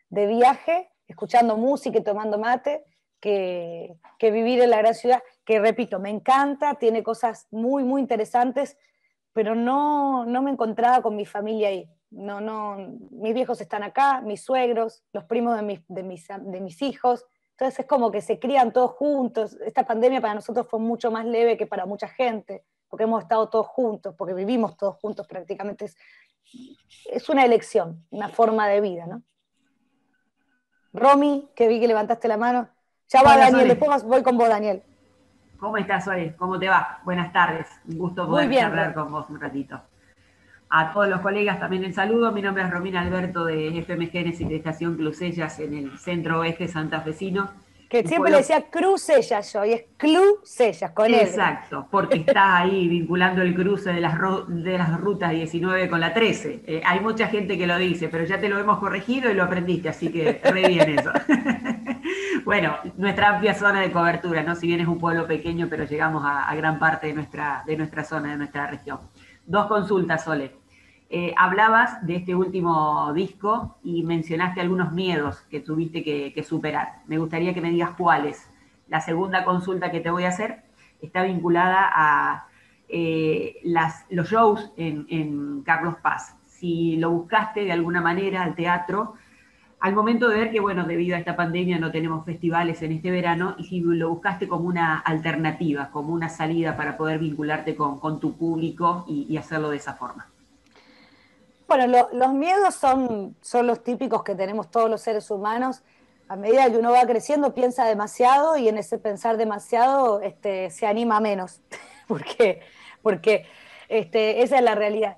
de viaje, escuchando música y tomando mate, que, vivir en la gran ciudad, que repito, me encanta, tiene cosas muy, muy interesantes, pero no, no me encontraba con mi familia ahí. No, no, mis viejos están acá, mis suegros, los primos de mis, de mis, de mis hijos, entonces es como que se crían todos juntos. Esta pandemia para nosotros fue mucho más leve que para mucha gente, porque hemos estado todos juntos, porque vivimos todos juntos prácticamente. Es, una elección, una forma de vida, ¿no? Romy, que vi que levantaste la mano. Ya va Daniel, después voy con vos, Daniel. ¿Cómo estás, hoy? ¿Cómo te va? Buenas tardes. Un gusto poder charlar con vos un ratito a todos los colegas también el saludo. Mi nombre es Romina Alberto de FM Génesis de Estación Clusellas en el centro oeste santafesino. Que siempre le decía Cruzellas yo, y es Sellas con él. Exacto, porque está ahí vinculando el cruce de las, de las rutas 19 con la 13. Eh, hay mucha gente que lo dice, pero ya te lo hemos corregido y lo aprendiste, así que re bien eso. bueno, nuestra amplia zona de cobertura, ¿no? Si bien es un pueblo pequeño, pero llegamos a, a gran parte de nuestra, de nuestra zona, de nuestra región. Dos consultas, Sole. Eh, hablabas de este último disco y mencionaste algunos miedos que tuviste que, superar. Me gustaría que me digas cuáles. La segunda consulta que te voy a hacer está vinculada a eh, los shows en Carlos Paz. Si lo buscaste de alguna manera al teatro, al momento de ver que, bueno, debido a esta pandemia no tenemos festivales en este verano y si lo buscaste como una alternativa, como una salida para poder vincularte con, tu público y, hacerlo de esa forma. Bueno, los miedos son, son los típicos que tenemos todos los seres humanos. A medida que uno va creciendo piensa demasiado y en ese pensar demasiado este, se anima menos, porque, porque este, esa es la realidad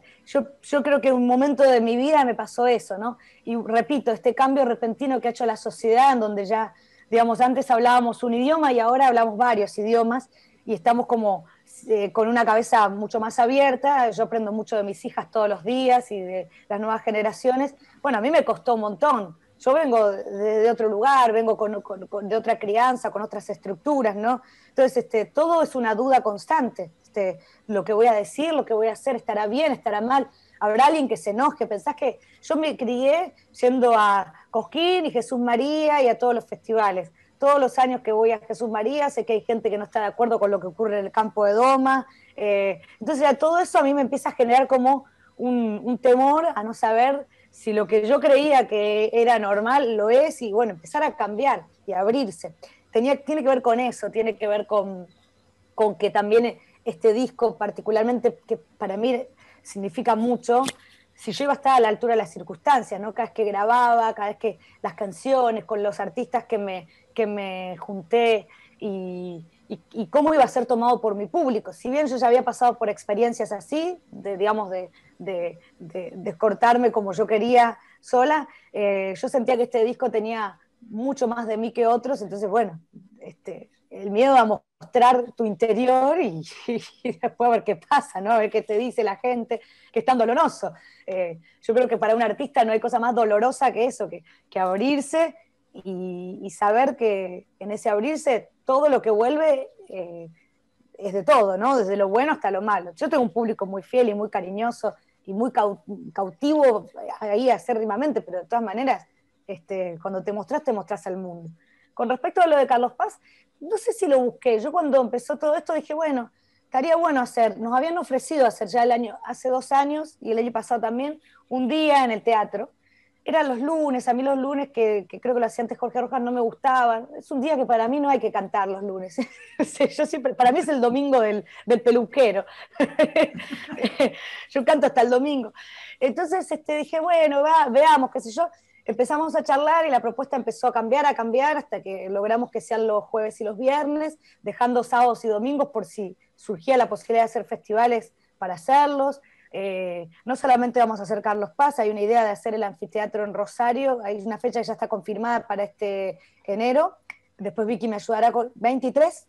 yo, creo que en un momento de mi vida me pasó eso, ¿no? Y repito, este cambio repentino que ha hecho la sociedad, en donde ya, digamos, antes hablábamos un idioma y ahora hablamos varios idiomas y estamos como eh, con una cabeza mucho más abierta. Yo aprendo mucho de mis hijas todos los días y de las nuevas generaciones. Bueno, a mí me costó un montón. Yo vengo de, otro lugar, vengo de otra crianza, con otras estructuras, ¿no? Entonces, este, todo es una duda constante. Este, lo que voy a decir, lo que voy a hacer, estará bien, estará mal, habrá alguien que se enoje. Pensás que yo me crié yendo a Cosquín y Jesús María y a todos los festivales. Todos los años que voy a Jesús María, sé que hay gente que no está de acuerdo con lo que ocurre en el campo de Doma. Eh, entonces, ya todo eso a mí me empieza a generar como un, temor a no saber si lo que yo creía que era normal lo es y bueno, empezar a cambiar y abrirse. Tenía, tiene que ver con eso, tiene que ver con, con que también este disco, particularmente que para mí significa mucho, si yo iba a estar a la altura de las circunstancias, ¿no? Cada vez que grababa, cada vez que las canciones, con los artistas que me, que me junté y, cómo iba a ser tomado por mi público. Si bien yo ya había pasado por experiencias así, de, digamos, de, cortarme como yo quería sola, eh, yo sentía que este disco tenía mucho más de mí que otros, entonces bueno, este, el miedo a mostrar tu interior y, después a ver qué pasa, ¿no? A ver qué te dice la gente, que es tan doloroso. Eh, yo creo que para un artista no hay cosa más dolorosa que eso, que, abrirse y, saber que en ese abrirse todo lo que vuelve eh, es de todo, ¿no? Desde lo bueno hasta lo malo. Yo tengo un público muy fiel y muy cariñoso y muy cautivo ahí acérrimamente, pero de todas maneras, este, cuando te mostrás, te mostras al mundo. Con respecto a lo de Carlos Paz, no sé si lo busqué, yo cuando empezó todo esto dije, bueno, estaría bueno hacer, nos habían ofrecido hacer ya el año, hace dos años y el año pasado también, un día en el teatro. Eran los lunes, a mí los lunes, que, creo que lo hacía antes Jorge Rojas, no me gustaban. Es un día que para mí no hay que cantar los lunes. yo siempre, para mí es el domingo del, peluquero. yo canto hasta el domingo. Entonces este, dije, bueno, va, veamos, qué sé yo empezamos a charlar y la propuesta empezó a cambiar, a cambiar, hasta que logramos que sean los jueves y los viernes, dejando sábados y domingos por si surgía la posibilidad de hacer festivales para hacerlos. Eh, no solamente vamos a hacer Carlos Paz, hay una idea de hacer el anfiteatro en Rosario, hay una fecha que ya está confirmada para este enero. Después Vicky me ayudará con 23.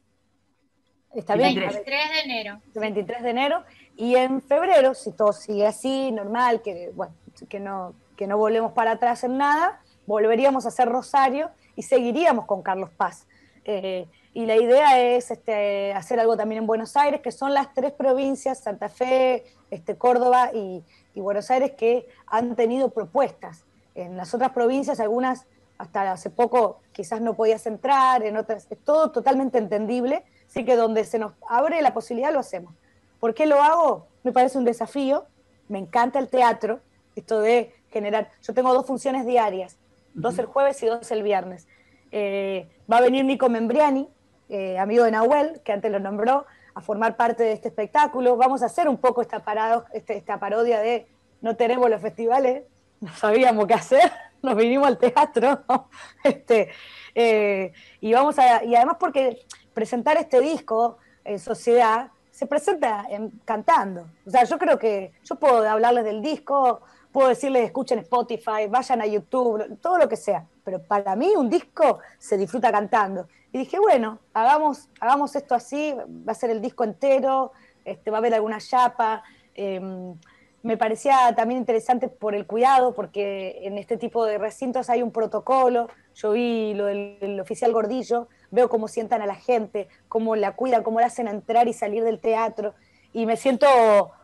Está bien. 23 de enero. 23 de enero. Y en febrero, si todo sigue así, normal, que bueno, que no que no volvemos para atrás en nada, volveríamos a hacer Rosario y seguiríamos con Carlos Paz. Eh, y la idea es este, hacer algo también en Buenos Aires, que son las tres provincias, Santa Fe, este, Córdoba y, y Buenos Aires, que han tenido propuestas. En las otras provincias, algunas hasta hace poco quizás no podías entrar, en otras, es todo totalmente entendible, así que donde se nos abre la posibilidad lo hacemos. ¿Por qué lo hago? Me parece un desafío, me encanta el teatro, esto de generar. Yo tengo dos funciones diarias, dos el jueves y dos el viernes. Eh, va a venir Nico Membriani, eh, amigo de Nahuel, que antes lo nombró, a formar parte de este espectáculo. Vamos a hacer un poco esta, parado, este, esta parodia de no tenemos los festivales, no sabíamos qué hacer, nos vinimos al teatro. este, eh, y, vamos a, y además porque presentar este disco en sociedad se presenta cantando. O sea, yo creo que yo puedo hablarles del disco, puedo decirles escuchen Spotify, vayan a YouTube, todo lo que sea. Pero para mí un disco se disfruta cantando. Y dije, bueno, hagamos, hagamos esto así, va a ser el disco entero, este, va a haber alguna chapa. Em, me parecía también interesante por el cuidado, porque en este tipo de recintos hay un protocolo. Yo vi lo del oficial Gordillo, veo cómo sientan a la gente, cómo la cuidan, cómo la hacen entrar y salir del teatro. Y me siento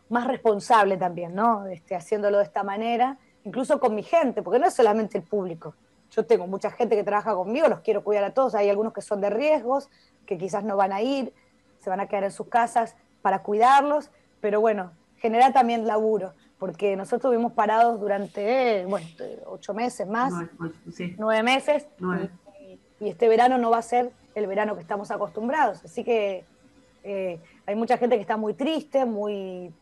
más responsable también, ¿no? Este, haciéndolo de esta manera, incluso con mi gente, porque no es solamente el público. Yo tengo mucha gente que trabaja conmigo, los quiero cuidar a todos. Hay algunos que son de riesgos, que quizás no van a ir, se van a quedar en sus casas para cuidarlos, pero bueno, genera también laburo, porque nosotros estuvimos parados durante, bueno, este, ocho meses más, nueve, meses, Y, este verano no va a ser el verano que estamos acostumbrados. Así que eh, hay mucha gente que está muy triste, muy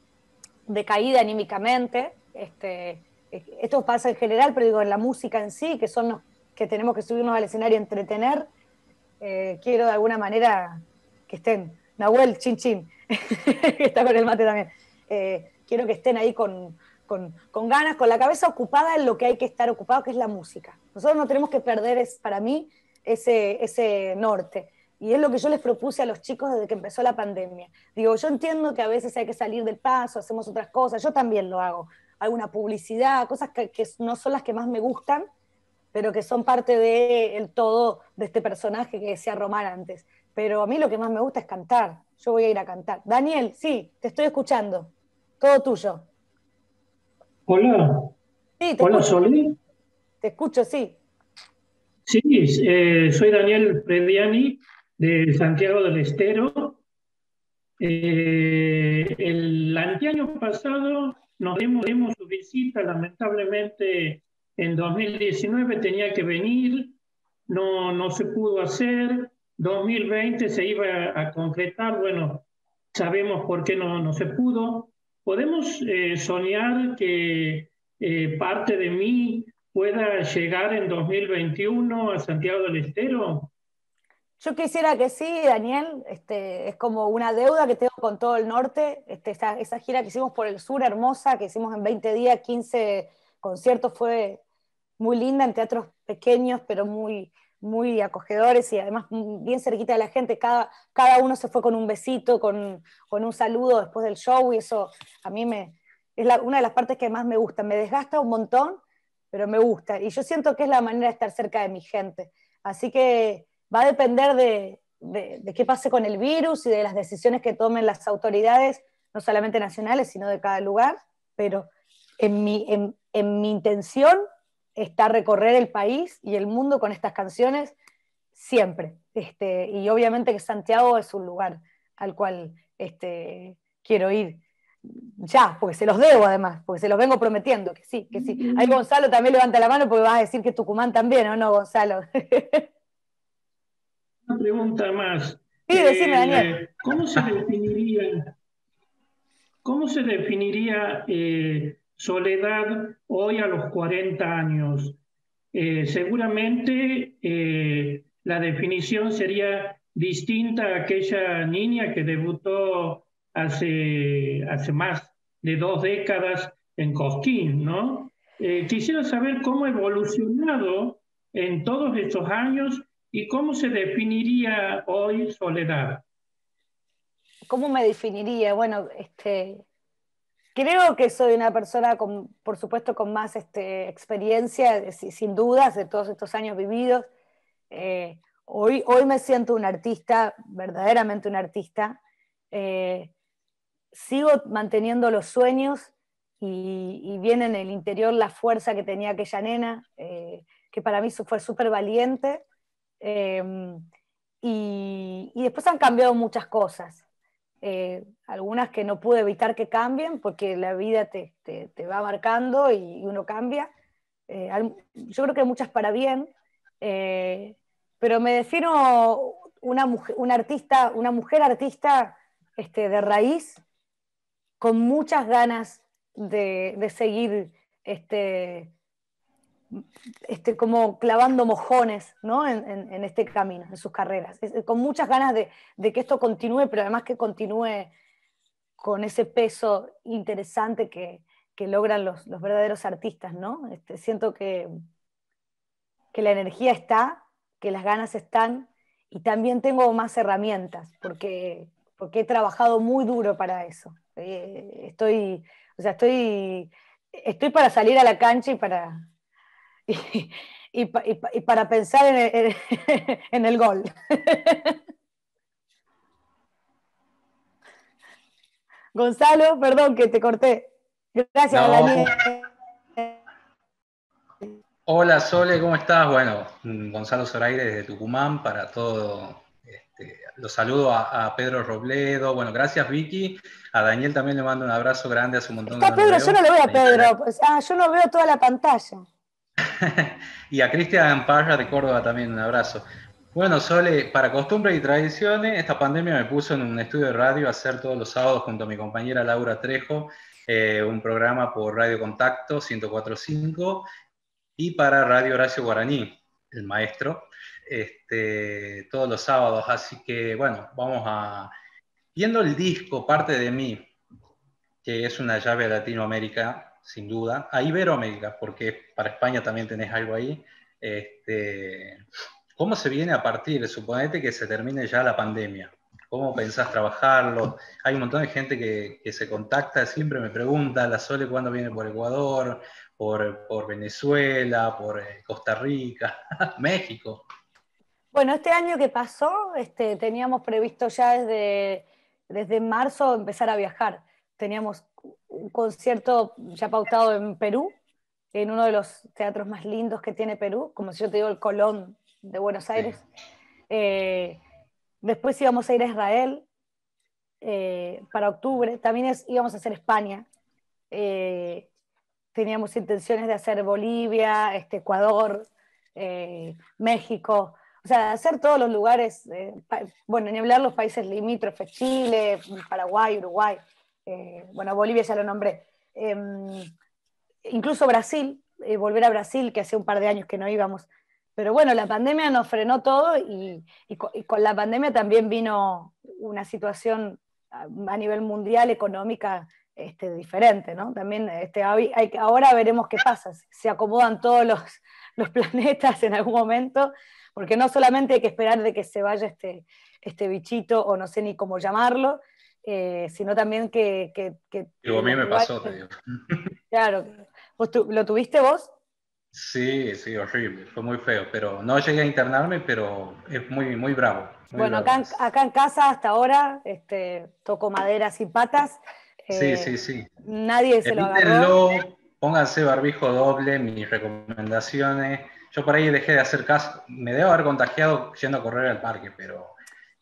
decaída anímicamente. Este, esto pasa en general, pero digo, en la música en sí, que son los que tenemos que subirnos al escenario y entretener, eh, quiero de alguna manera que estén. Nahuel, chin chin, que está con el mate también. Eh, quiero que estén ahí con, ganas, con la cabeza ocupada en lo que hay que estar ocupado, que es la música. Nosotros no tenemos que perder, es, para mí, ese, ese norte. Y es lo que yo les propuse a los chicos desde que empezó la pandemia. Digo, yo entiendo que a veces hay que salir del paso, hacemos otras cosas, yo también lo hago. Alguna publicidad, cosas que, no son las que más me gustan, pero que son parte del todo de este personaje que decía Román antes. Pero a mí lo que más me gusta es cantar. Yo voy a ir a cantar. Daniel, sí, te estoy escuchando. Todo tuyo. Hola. Sí, te Hola, Te escucho, sí. Sí, eh, soy Daniel Prediani de Santiago del Estero. Eh, el año pasado nos dimos, su visita, lamentablemente en 2019 tenía que venir, no, se pudo hacer, 2020 se iba a, concretar, bueno, sabemos por qué no, se pudo. Podemos eh, soñar que eh, parte de mí pueda llegar en 2021 a Santiago del Estero, yo quisiera que sí, Daniel, este, es como una deuda que tengo con todo el norte, este, esa, gira que hicimos por el sur hermosa, que hicimos en 20 días, 15 conciertos, fue muy linda en teatros pequeños, pero muy, muy acogedores y además bien cerquita de la gente, cada, cada uno se fue con un besito, con, un saludo después del show y eso a mí me, es una de las partes que más me gusta, me desgasta un montón, pero me gusta y yo siento que es la manera de estar cerca de mi gente. Así que va a depender de, de, qué pase con el virus y de las decisiones que tomen las autoridades, no solamente nacionales, sino de cada lugar, pero en mi, en, en mi intención está recorrer el país y el mundo con estas canciones siempre. Este, y obviamente que Santiago es un lugar al cual este, quiero ir ya, porque se los debo además, porque se los vengo prometiendo, que sí, que sí. Ahí Gonzalo también levanta la mano porque vas a decir que Tucumán también, ¿o no, Gonzalo? Una pregunta más. Sí, decime, Daniel. Eh, ¿Cómo se definiría, eh, soledad hoy a los 40 años? Eh, seguramente la definición sería distinta a aquella niña que debutó hace, hace más de dos décadas en Cosquín, ¿no? quisiera saber cómo ha evolucionado en todos estos años ¿Y cómo se definiría hoy soledad? ¿Cómo me definiría? Bueno, este, creo que soy una persona, con, por supuesto, con más este, experiencia, sin dudas, de todos estos años vividos. Eh, hoy, hoy me siento un artista, verdaderamente un artista. Eh, sigo manteniendo los sueños y, viene en el interior la fuerza que tenía aquella nena, eh, que para mí fue súper valiente. Em, y, después han cambiado muchas cosas. Eh, algunas que no pude evitar que cambien porque la vida te, va marcando y, uno cambia. Eh, yo creo que muchas para bien, eh, pero me defino una, mujer, una artista, una mujer artista este, de raíz, con muchas ganas de, de seguir este, este, como clavando mojones ¿no? en, este camino, en sus carreras. con muchas ganas de, que esto continúe, pero además que continúe con ese peso interesante que, logran los, verdaderos artistas. ¿no? Este, siento que, que la energía está, que las ganas están y también tengo más herramientas porque, porque he trabajado muy duro para eso. Eh, estoy, sea, estoy, estoy para salir a la cancha y para, y, y, para pensar en el, gol. Gonzalo, perdón que te corté. Gracias, Hola Sole, ¿cómo estás? Bueno, Gonzalo Zoraire desde Tucumán para todo. Este, los saludo a, Pedro Robledo. Bueno, gracias Vicky. A Daniel también le mando un abrazo grande, a su montón Pedro, yo no lo veo a Pedro. Ah, yo no veo toda la pantalla y a Cristian Parra de Córdoba también un abrazo. Bueno, Sole, para costumbres y tradiciones, esta pandemia me puso en un estudio de radio a hacer todos los sábados junto a mi compañera Laura Trejo eh, un programa por Radio Contacto 1045 y para Radio Horacio Guaraní, el maestro, este, todos los sábados. Así que, bueno, vamos a. Viendo el disco Parte de mí, que es una llave a Latinoamérica, sin duda, a Iberoamérica, porque para España también tenés algo ahí. Este, ¿Cómo se viene a partir? Suponete que se termine ya la pandemia. ¿Cómo pensás trabajarlo? Hay un montón de gente que, se contacta, siempre me pregunta, la Sole cuándo viene por Ecuador, por, Venezuela, por eh, Costa Rica, México. Bueno, este año que pasó, este, teníamos previsto ya desde, desde marzo empezar a viajar teníamos un concierto ya pautado en Perú, en uno de los teatros más lindos que tiene Perú, como si yo te digo el Colón de Buenos Aires. Eh, después íbamos a ir a Israel eh, para octubre, también íbamos a hacer España. Eh, teníamos intenciones de hacer Bolivia, este, Ecuador, México, o sea, hacer todos los lugares, bueno, ni hablar los países limítrofes, Chile, Paraguay, Uruguay. Eh, bueno, Bolivia ya lo nombré, em, incluso Brasil, eh, volver a Brasil, que hace un par de años que no íbamos. Pero bueno, la pandemia nos frenó todo y, con, la pandemia también vino una situación a, nivel mundial, económica, este, diferente, ¿no? También este, ahora veremos qué pasa, se acomodan todos los, los, planetas en algún momento, porque no solamente hay que esperar de que se vaya este, este bichito o no sé ni cómo llamarlo, eh, sino también que... a mí me pasó, te digo. Claro. ¿Lo tuviste vos? Sí, sí, horrible, fue muy feo, pero no llegué a internarme, pero es muy, muy bravo. bueno, Acá, en casa hasta ahora este, toco maderas y patas. sí, eh, sí, sí. Nadie se lo agarró. Pónganse barbijo doble, mis recomendaciones. Yo por ahí dejé de hacer caso, me debo haber contagiado yendo a correr al parque, pero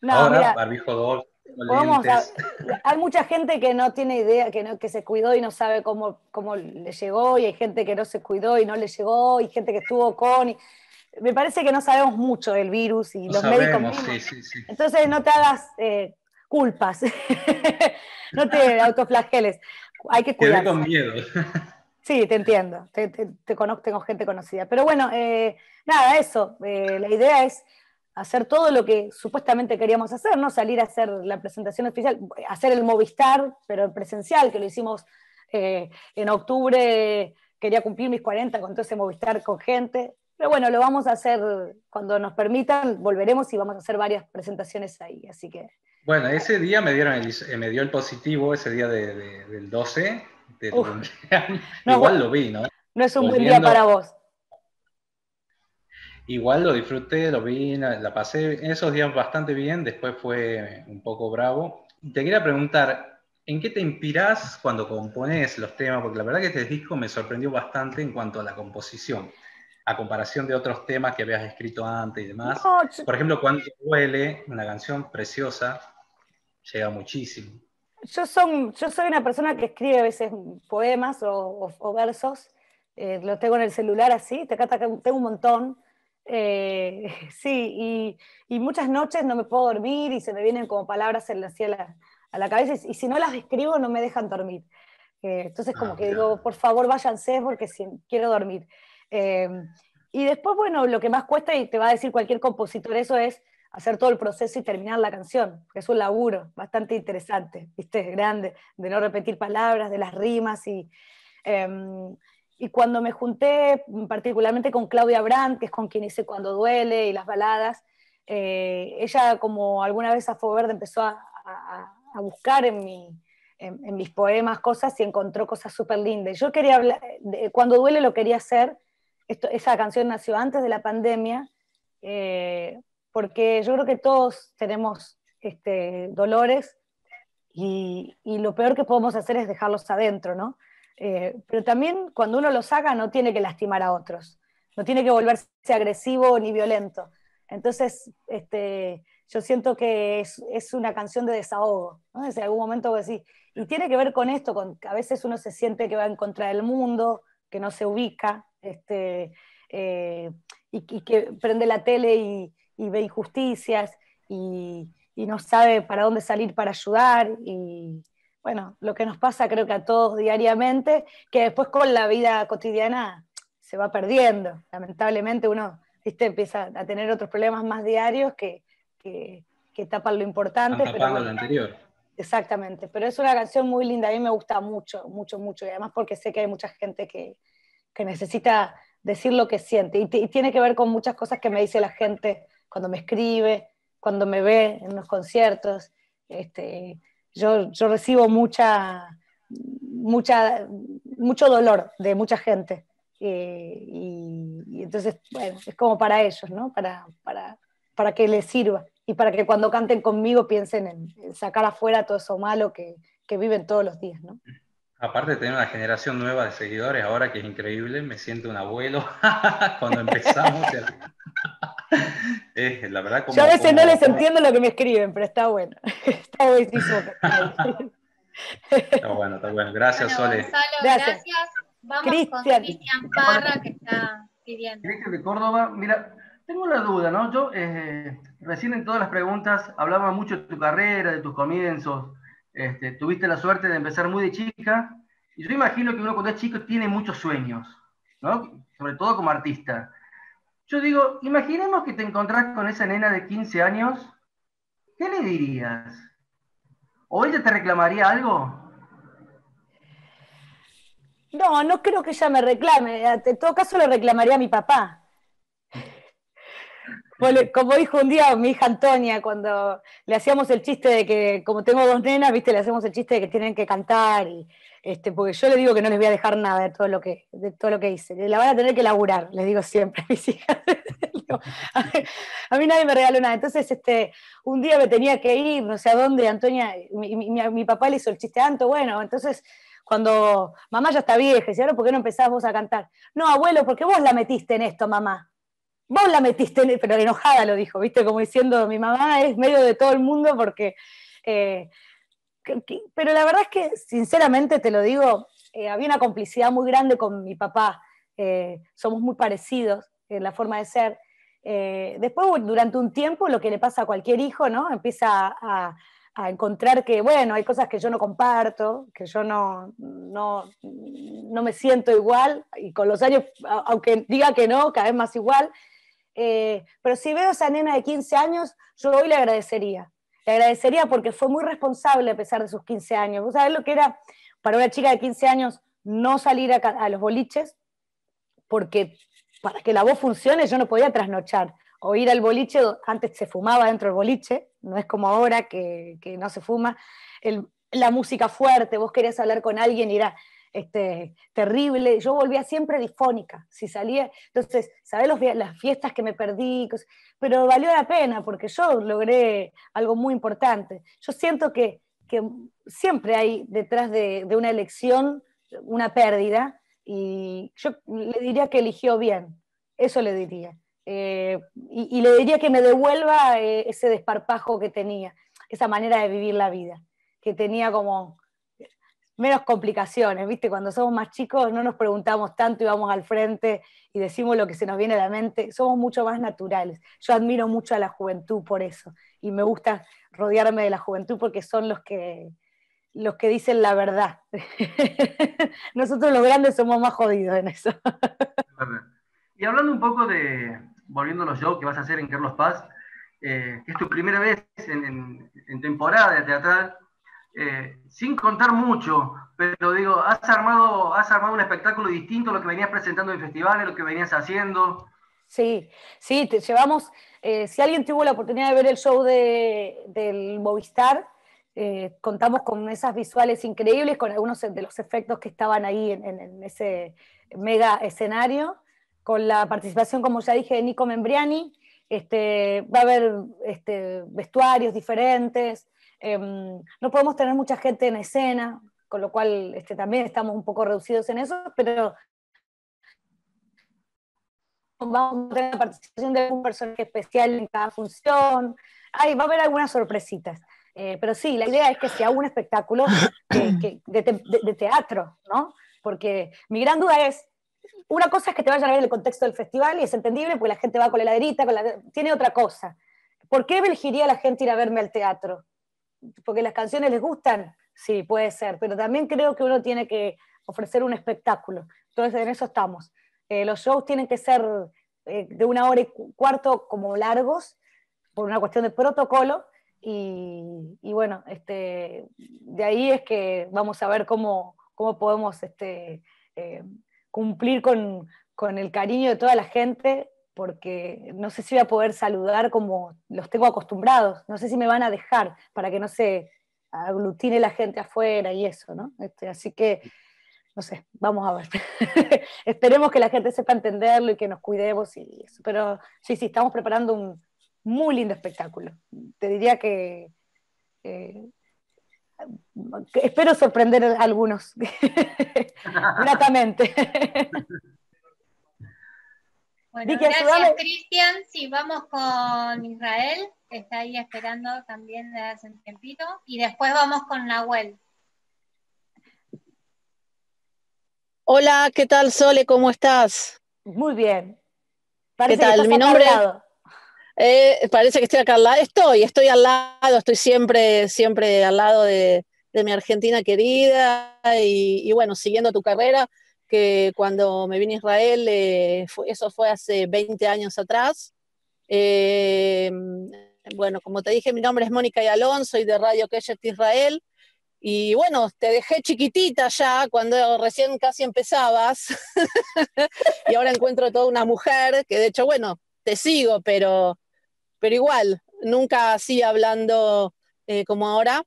ahora barbijo doble, vamos hay mucha gente que no tiene idea, que, que se cuidó y no sabe cómo, le llegó, y hay gente que no se cuidó y no le llegó, y gente que estuvo con. Y, me parece que no sabemos mucho del virus y los médicos. Mismos. Entonces no te hagas eh, culpas, no te autoflageles, hay que cuidar con miedo. Sí, te entiendo, te, conozco, tengo gente conocida. Pero bueno, eh, nada, eso, eh, la idea es hacer todo lo que supuestamente queríamos hacer, ¿no? Salir a hacer la presentación oficial, hacer el Movistar, pero presencial, que lo hicimos eh, en octubre, quería cumplir mis 40 con todo ese Movistar con gente. Pero bueno, lo vamos a hacer cuando nos permitan, volveremos y vamos a hacer varias presentaciones ahí, así que... Bueno, ese día me, dieron me dio el positivo, ese día del 12, Igual lo vi, ¿no? No es un buen día para vos. Igual lo disfruté, lo vi, la, pasé pasé esos días bastante bien, después fue un poco bravo. Te quería preguntar, ¿en qué te inspirás cuando compones los temas? Porque la verdad que este disco me sorprendió bastante en cuanto a la composición a comparación de otros temas que habías escrito antes y demás. Por ejemplo, cuando huele una canción preciosa, llega muchísimo. Yo, son, yo soy una persona que escribe a veces poemas o, versos, eh, los tengo en el celular así, te tengo un montón, eh, sí, y, muchas noches no me puedo dormir y se me vienen como palabras en la, a la cabeza y, si no las escribo no me dejan dormir. Eh, entonces ah, como que digo, por favor váyanse porque quiero dormir. Eh, y después, bueno, lo que más cuesta, y te va a decir cualquier compositor eso, es hacer todo el proceso y terminar la canción, que es un laburo bastante interesante, ¿viste? Grande, de no repetir palabras, de las rimas y... Em, y cuando me junté mm, particularmente con Claudia Brandt, que es con quien hice Cuando Duele y las baladas, eh, ella como alguna vez a Foverde empezó a, buscar en, mis poemas cosas y encontró cosas súper lindas. Yo quería hablar, Cuando Duele lo quería hacer, esa canción nació antes de la pandemia, eh, porque yo creo que todos tenemos este, dolores y, y, lo peor que podemos hacer es dejarlos adentro, ¿no? Eh, pero también cuando uno los haga no tiene que lastimar a otros, no tiene que volverse agresivo ni violento. Entonces, este, yo siento que es, una canción de desahogo. ¿no? algún momento vos y tiene que ver con esto, a veces uno se siente que va en contra del mundo, que no se ubica, este, eh, y, que prende la tele y, ve injusticias, y, y, no sabe para dónde salir para ayudar, y, bueno, lo que nos pasa creo que a todos diariamente, que después con la vida cotidiana se va perdiendo. Lamentablemente uno empieza a tener otros problemas más diarios que, que, que tapan lo importante. tapando lo anterior. Exactamente, pero es una canción muy linda, a mí me gusta mucho, mucho, mucho, y además porque sé que hay mucha gente que, que necesita decir lo que siente, y, y, tiene que ver con muchas cosas que me dice la gente cuando me escribe, cuando me ve en los conciertos, este, yo, recibo mucha, mucha, mucho dolor de mucha gente. Eh, y, entonces, bueno, es como para ellos, ¿no? Para, para, para, que les sirva y para que cuando canten conmigo piensen en, sacar afuera todo eso malo que, viven todos los días, ¿no? Aparte tener una generación nueva de seguidores ahora que es increíble, me siento un abuelo cuando empezamos la verdad, Yo a veces no les entiendo lo que me escriben, pero está bueno. Está buenísimo. está bueno, está bueno. Gracias, Sole. Gonzalo, gracias. Vamos con Cristian Parra que está pidiendo. Cristian de Córdoba, mira, tengo una duda, ¿no? Yo eh, recién en todas las preguntas hablaba mucho de tu carrera, de tus comienzos. Este, tuviste la suerte de empezar muy de chica. Y yo imagino que uno cuando es chico tiene muchos sueños, ¿no? Sobre todo como artista. Yo digo, imaginemos que te encontrás con esa nena de 15 años, ¿qué le dirías? ¿O ella te reclamaría algo? No, no creo que ella me reclame. En todo caso, le reclamaría a mi papá. Como dijo un día mi hija Antonia, cuando le hacíamos el chiste de que, como tengo dos nenas, viste, le hacemos el chiste de que tienen que cantar y, este, porque yo le digo que no les voy a dejar nada de todo lo que, de todo lo que hice. La van a tener que laburar, les digo siempre a mis hijas. a, mí nadie me regaló nada. Entonces, este, un día me tenía que ir, no sé a dónde, Antonia, mi, papá le hizo el chiste tanto, bueno, entonces cuando mamá ya está vieja, y por qué no empezás vos a cantar? No, abuelo, porque vos la metiste en esto, mamá. Vos la metiste en e-", pero enojada lo dijo, ¿viste? Como diciendo, mi mamá es medio de todo el mundo porque eh, pero la verdad es que, sinceramente te lo digo, eh, había una complicidad muy grande con mi papá. Eh, somos muy parecidos en la forma de ser. Eh, después, durante un tiempo, lo que le pasa a cualquier hijo, ¿no? Empieza a, encontrar que, bueno, hay cosas que yo no comparto, que yo no, no, me siento igual, y con los años, aunque diga que no, cada vez más igual. pero si veo a esa nena de 15 años, yo hoy le agradecería le agradecería porque fue muy responsable a pesar de sus 15 años. ¿Vos sabés lo que era para una chica de 15 años no salir a, los boliches? Porque para que la voz funcione yo no podía trasnochar o ir al boliche, antes se fumaba dentro del boliche, no es como ahora que, no se fuma, la música fuerte, vos querías hablar con alguien y este, terrible. Yo volvía siempre disfónica, si salía. Entonces, ¿sabes? los, las fiestas que me perdí? Pero valió la pena porque yo logré algo muy importante. Yo siento que, siempre hay detrás de, una elección una pérdida y yo le diría que eligió bien, eso le diría. Eh, y, le diría que me devuelva eh, ese desparpajo que tenía, esa manera de vivir la vida, que tenía como menos complicaciones, ¿viste? Cuando somos más chicos no nos preguntamos tanto y vamos al frente y decimos lo que se nos viene a la mente, somos mucho más naturales. Yo admiro mucho a la juventud por eso y me gusta rodearme de la juventud porque son los que, los que dicen la verdad. Nosotros los grandes somos más jodidos en eso. y hablando un poco de, volviendo a los shows que vas a hacer en Carlos Paz, eh, que es tu primera vez en, en temporada de teatral, eh, sin contar mucho, pero digo, has armado, has armado un espectáculo distinto a lo que venías presentando en festivales, lo que venías haciendo. Sí, sí, te llevamos, eh, si alguien tuvo la oportunidad de ver el show de, del Movistar, eh, contamos con esas visuales increíbles, con algunos de los efectos que estaban ahí en, ese mega escenario, con la participación, como ya dije, de Nico Membriani, este, va a haber este, vestuarios diferentes, Em, no podemos tener mucha gente en escena, con lo cual este, también estamos un poco reducidos en eso, pero vamos a tener la participación de un personaje especial en cada función. Ay, va a haber algunas sorpresitas. Eh, pero sí, la idea es que sea un espectáculo de, teatro, ¿no? Porque mi gran duda es, una cosa es que te vayan a ver el contexto del festival y es entendible porque la gente va con la heladerita, tiene otra cosa. ¿Por qué elegiría la gente ir a verme al teatro? porque las canciones les gustan, sí, puede ser, pero también creo que uno tiene que ofrecer un espectáculo. Entonces, en eso estamos. Eh, los shows tienen que ser eh, de una hora y cuarto como largos, por una cuestión de protocolo, y, bueno, este, de ahí es que vamos a ver cómo, podemos este, eh, cumplir con, con, el cariño de toda la gente porque no sé si voy a poder saludar como los tengo acostumbrados, no sé si me van a dejar para que no se aglutine la gente afuera y eso, ¿no? Este, así que, no sé, vamos a ver. Esperemos que la gente sepa entenderlo y que nos cuidemos y eso. Pero sí, sí, estamos preparando un muy lindo espectáculo. Te diría que... Eh, espero sorprender a algunos, gratamente. Bueno, gracias Cristian. Sí, vamos con Israel, que está ahí esperando también desde hace un tiempito. Y después vamos con Nahuel. Hola, ¿qué tal Sole? ¿Cómo estás? Muy bien. ¿Qué tal? Mi nombre... Eh, parece que estoy acá al lado. Estoy, estoy al lado, estoy siempre, siempre al lado de, mi Argentina querida y, bueno, siguiendo tu carrera que cuando me vine a Israel, eh, eso fue hace 20 años atrás. Eh, bueno, como te dije, mi nombre es Mónica y Alonso, soy de Radio Keshet Israel. Y bueno, te dejé chiquitita ya cuando recién casi empezabas. y ahora encuentro toda una mujer que de hecho, bueno, te sigo, pero, pero igual, nunca así hablando eh, como ahora.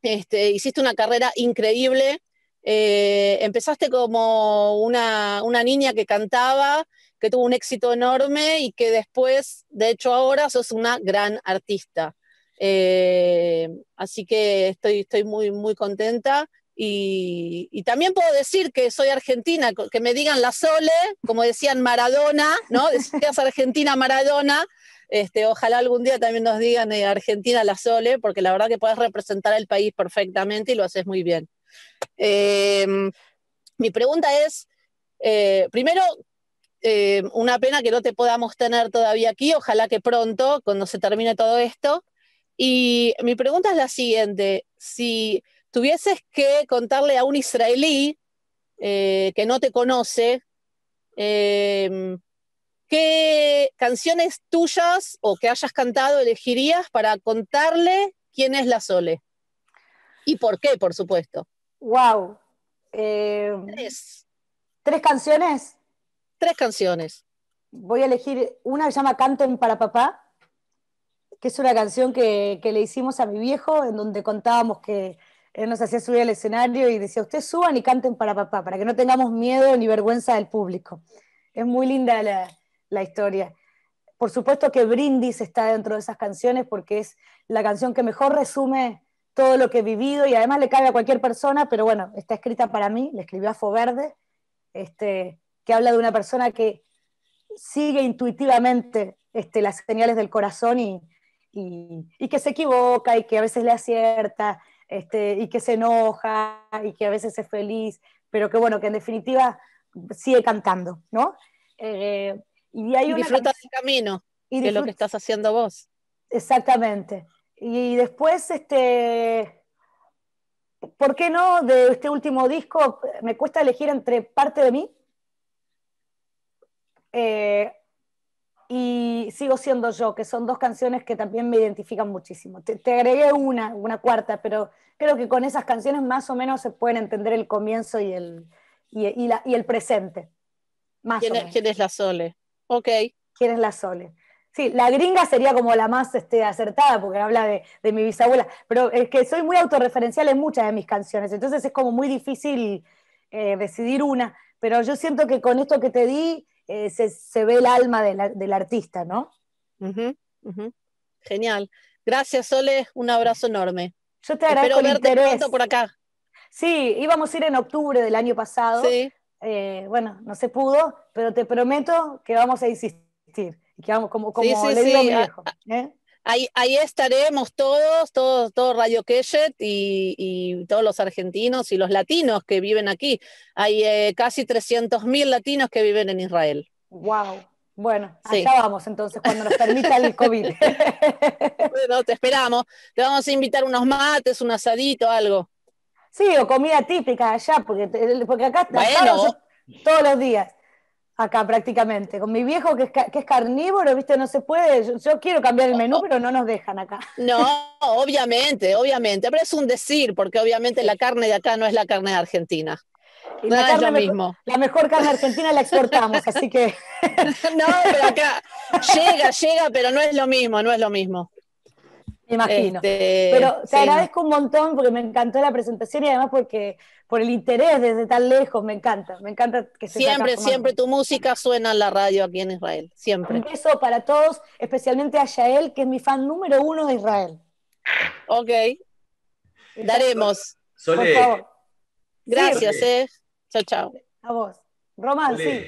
Este, hiciste una carrera increíble, eh, empezaste como una, niña que cantaba, que tuvo un éxito enorme y que después, de hecho ahora, sos una gran artista. Eh, así que estoy, estoy muy, muy contenta. Y, también puedo decir que soy argentina, que me digan la Sole, como decían Maradona, ¿no? Decías Argentina Maradona. Este, ojalá algún día también nos digan eh, Argentina la Sole, porque la verdad que puedes representar el país perfectamente y lo haces muy bien. Eh, mi pregunta es, eh, primero, eh, una pena que no te podamos tener todavía aquí, ojalá que pronto, cuando se termine todo esto. Y mi pregunta es la siguiente, si tuvieses que contarle a un israelí que no te conoce, em, ¿qué canciones tuyas o que hayas cantado elegirías para contarle quién es la Sole? ¿Y por qué, por supuesto? Wow. Eh, tres. canciones? Tres canciones. Voy a elegir una que se llama Canten para papá, que es una canción que, le hicimos a mi viejo, en donde contábamos que él nos hacía subir al escenario y decía, ustedes suban y canten para papá, para que no tengamos miedo ni vergüenza del público. Es muy linda la, la historia. Por supuesto que Brindis está dentro de esas canciones porque es la canción que mejor resume todo lo que he vivido y además le cae a cualquier persona, pero bueno, está escrita para mí, le escribió a Verde este, que habla de una persona que sigue intuitivamente este, las señales del corazón y, que se equivoca y que a veces le acierta este, y que se enoja y que a veces es feliz, pero que bueno, que en definitiva sigue cantando, ¿no? Eh, y, hay disfruta del camino, y de lo que estás haciendo vos. Exactamente. Y después, este, ¿por qué no? De este último disco, me cuesta elegir entre parte de mí eh, y Sigo siendo yo, que son dos canciones que también me identifican muchísimo. Te, agregué una, una cuarta, pero creo que con esas canciones más o menos se pueden entender el comienzo y el, y, el presente. Más ¿Quién es la Sole? Ok. ¿Quién es la Sole? Sí, la gringa sería como la más este, acertada porque habla de, mi bisabuela, pero es que soy muy autorreferencial en muchas de mis canciones, entonces es como muy difícil eh, decidir una, pero yo siento que con esto que te di eh, se, ve el alma del artista, ¿no? Genial. Gracias, Sole, un abrazo enorme. Yo te agradezco Espero verte pronto por acá. Sí, íbamos a ir en octubre del año pasado. Eh, bueno, no se pudo, pero te prometo que vamos a insistir como, le Ahí, estaremos todos, todos, todo Radio Keshet y, todos los argentinos y los latinos que viven aquí. Hay eh, casi 300.000 latinos que viven en Israel. ¡Wow! Bueno, allá vamos entonces cuando nos permita el COVID. bueno, te esperamos. Te vamos a invitar unos mates, un asadito, algo. Sí, o comida típica allá, porque, porque acá estamos todos los días acá prácticamente. Con mi viejo que es, carnívoro, viste, no se puede. Yo, quiero cambiar el menú, pero no nos dejan acá. No, obviamente, obviamente. Pero es un decir, porque obviamente la carne de acá no es la carne de Argentina. no, la, es lo mismo. la mejor carne argentina la exportamos, así que. no, pero acá llega, llega, pero no es lo mismo, no es lo mismo. Me imagino. Este, pero te agradezco un montón porque me encantó la presentación y además porque por el interés desde tan lejos, me encanta, me encanta que Siempre, siempre tu música suena en la radio aquí en Israel, siempre. Un beso para todos, especialmente a Yael, que es mi fan número uno de Israel. Ok, daremos. Por favor. Gracias, eh. Chao, chao. A vos. Román, sí.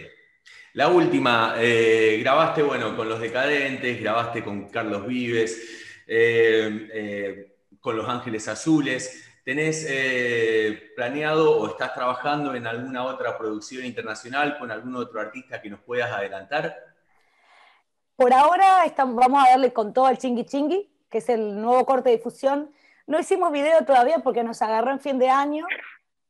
La última, eh, grabaste, bueno, con Los Decadentes, grabaste con Carlos Vives, eh, eh, con Los Ángeles Azules. ¿Tenés eh, planeado o estás trabajando en alguna otra producción internacional con algún otro artista que nos puedas adelantar? Por ahora estamos, vamos a darle con todo al Chingui Chingui, que es el nuevo corte de difusión. No hicimos video todavía porque nos agarró en fin de año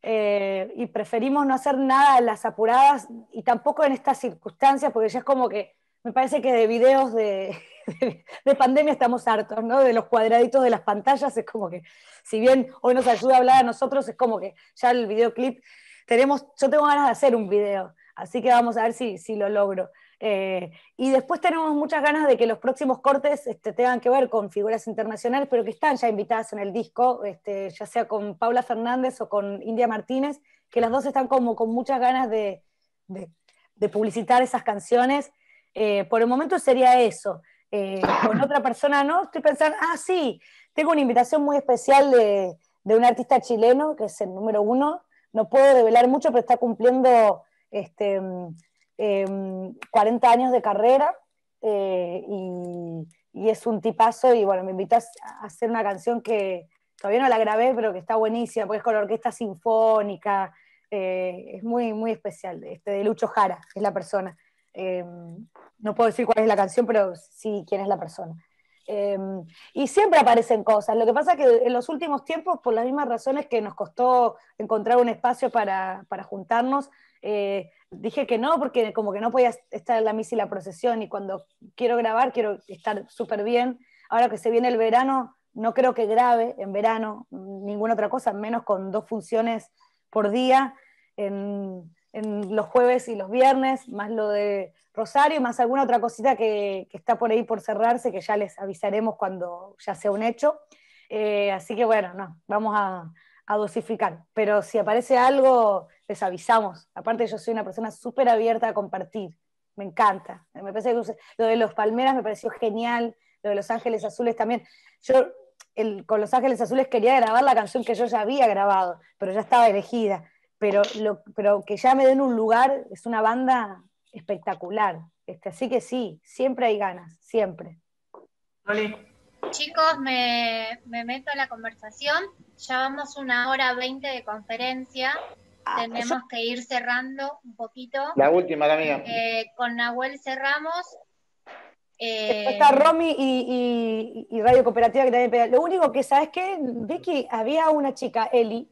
eh, y preferimos no hacer nada en las apuradas y tampoco en estas circunstancias porque ya es como que me parece que de videos de, de, pandemia estamos hartos, ¿no? De los cuadraditos de las pantallas, es como que, si bien hoy nos ayuda a hablar a nosotros, es como que ya el videoclip, tenemos, yo tengo ganas de hacer un video, así que vamos a ver si, si lo logro. Eh, y después tenemos muchas ganas de que los próximos cortes este, tengan que ver con figuras internacionales, pero que están ya invitadas en el disco, este, ya sea con Paula Fernández o con India Martínez, que las dos están como con muchas ganas de, de, publicitar esas canciones. Eh, por el momento sería eso. Eh, con otra persona, ¿no? Estoy pensando, ah, sí, tengo una invitación muy especial de, un artista chileno, que es el número uno, no puedo develar mucho, pero está cumpliendo 40 este, mm, em, años de carrera eh, y, es un tipazo y bueno, me invitas a hacer una canción que todavía no la grabé, pero que está buenísima, porque es con orquesta sinfónica, eh, es muy, muy especial, este, de Lucho Jara, es la persona. Em, no puedo decir cuál es la canción, pero sí quién es la persona. Em, y siempre aparecen cosas. Lo que pasa es que en los últimos tiempos, por las mismas razones que nos costó encontrar un espacio para, juntarnos, eh, dije que no, porque como que no podía estar en la misa y la procesión, y cuando quiero grabar quiero estar súper bien. Ahora que se viene el verano, no creo que grabe en verano ninguna otra cosa, menos con dos funciones por día. En, en los jueves y los viernes, más lo de Rosario, más alguna otra cosita que, está por ahí por cerrarse, que ya les avisaremos cuando ya sea un hecho. Eh, así que bueno, vamos a, a, dosificar. Pero si aparece algo, les avisamos. Aparte, yo soy una persona súper abierta a compartir. Me encanta. Me parece que lo de los Palmeras me pareció genial. Lo de Los Ángeles Azules también. Yo el, con Los Ángeles Azules quería grabar la canción que yo ya había grabado, pero ya estaba elegida pero, lo, pero que ya me den un lugar, es una banda espectacular. Este, así que sí, siempre hay ganas, siempre. Chicos, me, meto a la conversación. Ya vamos una hora veinte de conferencia. Ah, Tenemos que ir cerrando un poquito. La última, la mía. Eh, con Nahuel cerramos. Eh, está Romy y, Radio Cooperativa que también pedían. Lo único que sabes que, Vicky, había una chica, Eli,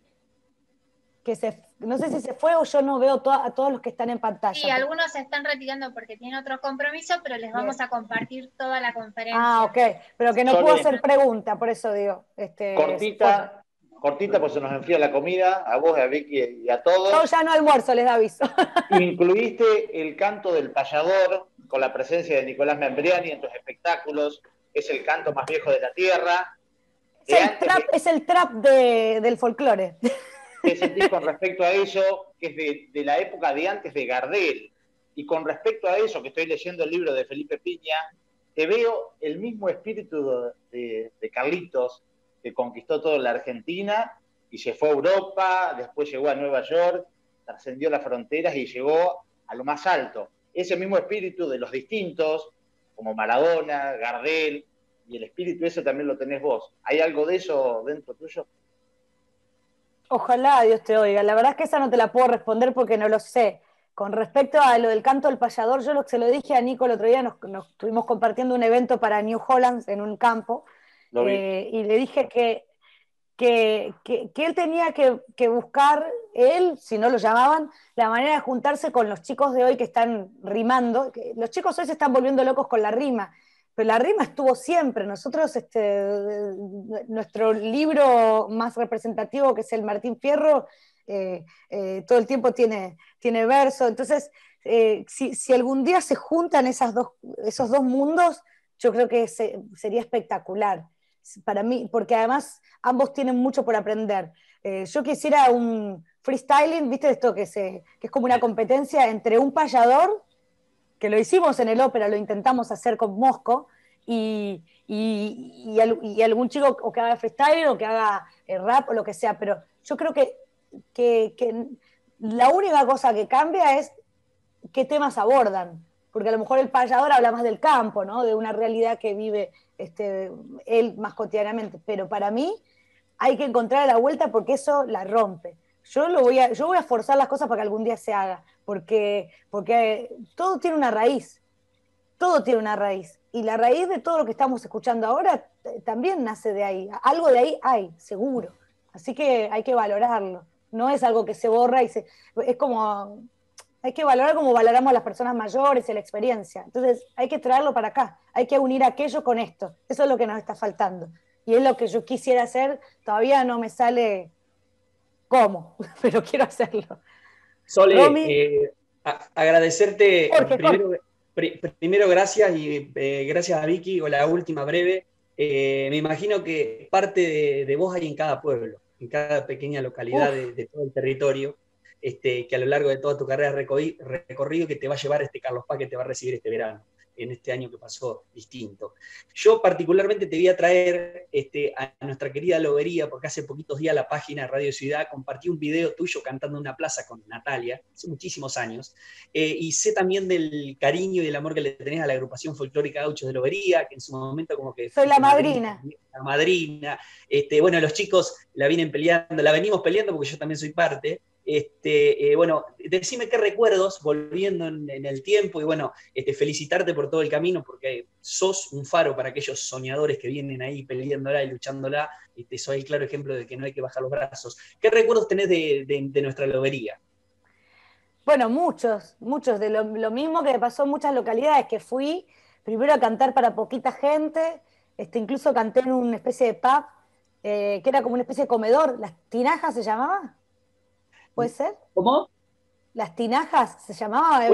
que se no sé si se fue o yo no veo a todos los que están en pantalla. Sí, algunos se están retirando porque tienen otros compromisos, pero les vamos a compartir toda la conferencia. Ah, ok, pero que no pudo puedo hacer pregunta, por eso digo. Este, cortita, cortita, porque se nos enfría la comida, a vos, a Vicky y a todos. ya no almuerzo, les da aviso. Incluiste el canto del payador con la presencia de Nicolás Membriani en tus espectáculos, es el canto más viejo de la tierra. Es el, trap, del folclore. ¿Qué sentís con respecto a eso, que es de, la época de antes de Gardel? Y con respecto a eso, que estoy leyendo el libro de Felipe Piña, te veo el mismo espíritu de, de Carlitos, que conquistó toda la Argentina y se fue a Europa, después llegó a Nueva York, trascendió las fronteras y llegó a lo más alto. Ese mismo espíritu de los distintos, como Maradona, Gardel, y el espíritu ese también lo tenés vos. ¿Hay algo de eso dentro tuyo? Ojalá Dios te oiga. La verdad es que esa no te la puedo responder porque no lo sé. Con respecto a lo del canto del payador, yo lo, se lo dije a Nico el otro día, nos, estuvimos compartiendo un evento para New Holland en un campo, eh, y le dije que, que, que, él tenía que, que, buscar, él, si no lo llamaban, la manera de juntarse con los chicos de hoy que están rimando. Los chicos hoy se están volviendo locos con la rima, pero la rima estuvo siempre. Nosotros, este, nuestro libro más representativo, que es el Martín Fierro, eh, eh, todo el tiempo tiene, tiene verso. Entonces, eh, si, si, algún día se juntan esas dos, esos dos mundos, yo creo que sería espectacular para mí, porque además ambos tienen mucho por aprender. yo quisiera un freestyling, viste esto que, se, que es como una competencia entre un payador que lo hicimos en el ópera, lo intentamos hacer con Mosco, y, algún chico o que haga freestyle o que haga eh, rap o lo que sea, pero yo creo que, la única cosa que cambia es qué temas abordan, porque a lo mejor el payador habla más del campo, de una realidad que vive este, él más cotidianamente, pero para mí hay que encontrar la vuelta porque eso la rompe yo lo voy a, yo voy a forzar las cosas para que algún día se haga, porque, porque todo tiene una raíz, todo tiene una raíz, y la raíz de todo lo que estamos escuchando ahora eh, también nace de ahí, algo de ahí hay, seguro, así que hay que valorarlo, no es algo que se borra y se, es como, hay que valorar como valoramos a las personas mayores y la experiencia, entonces hay que traerlo para acá, hay que unir aquello con esto, eso es lo que nos está faltando, y es lo que yo quisiera hacer, todavía no me sale cómo, pero quiero hacerlo. Sole, eh, agradecerte primero, gracias y eh, gracias a Vicky, o la última breve. Eh, me imagino que parte de, vos hay en cada pueblo, en cada pequeña localidad de, todo el territorio, este, que a lo largo de toda tu carrera recorrido, recorrido que te va a llevar este Carlos Paz que te va a recibir este verano en este año que pasó distinto. Yo particularmente te voy a traer este, a nuestra querida Lobería, porque hace poquitos días la página Radio Ciudad compartí un video tuyo cantando en una plaza con Natalia, hace muchísimos años, eh, y sé también del cariño y del amor que le tenés a la agrupación folclórica Gauchos de Lobería, que en su momento como que... Soy la madrina. La madrina. Este, bueno, los chicos la vienen peleando, la venimos peleando porque yo también soy parte. Este, eh, bueno, decime qué recuerdos, volviendo en, el tiempo, y bueno, este, felicitarte por todo el camino, porque sos un faro para aquellos soñadores que vienen ahí peleándola y luchándola. te este, soy el claro ejemplo de que no hay que bajar los brazos. ¿Qué recuerdos tenés de, nuestra lobería? Bueno, muchos, muchos, de lo, mismo que pasó en muchas localidades, que fui primero a cantar para poquita gente, este, incluso canté en una especie de pub, eh, que era como una especie de comedor, las tinajas se llamaba. ¿Puede ¿Mm? ser? ¿Cómo? Las tinajas se llamaba,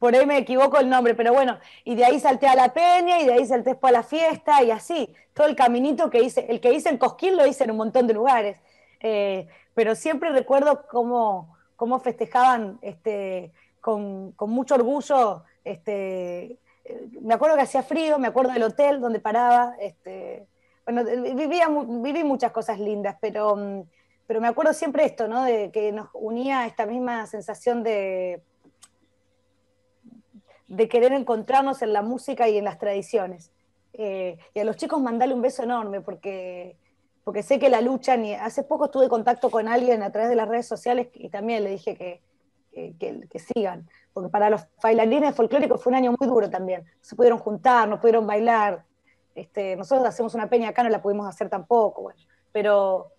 Por ahí me equivoco el nombre, pero bueno, y de ahí salté a la peña, y de ahí salté a la fiesta, y así. Todo el caminito que hice, el que hice en Cosquín lo hice en un montón de lugares. Eh, pero siempre recuerdo cómo, cómo festejaban este, con, mucho orgullo. Este, eh, me acuerdo que hacía frío, me acuerdo del hotel donde paraba. Este, bueno, viví muchas cosas lindas, pero mm, pero me acuerdo siempre esto, ¿no? De que nos unía esta misma sensación de, de querer encontrarnos en la música y en las tradiciones. Eh, y a los chicos mandarle un beso enorme porque, porque sé que la luchan. Y hace poco estuve en contacto con alguien a través de las redes sociales y también le dije que, que, que, sigan. Porque para los bailarines folclóricos fue un año muy duro también. Se pudieron juntar, no pudieron bailar. Este, nosotros hacemos una peña acá, no la pudimos hacer tampoco. Bueno, pero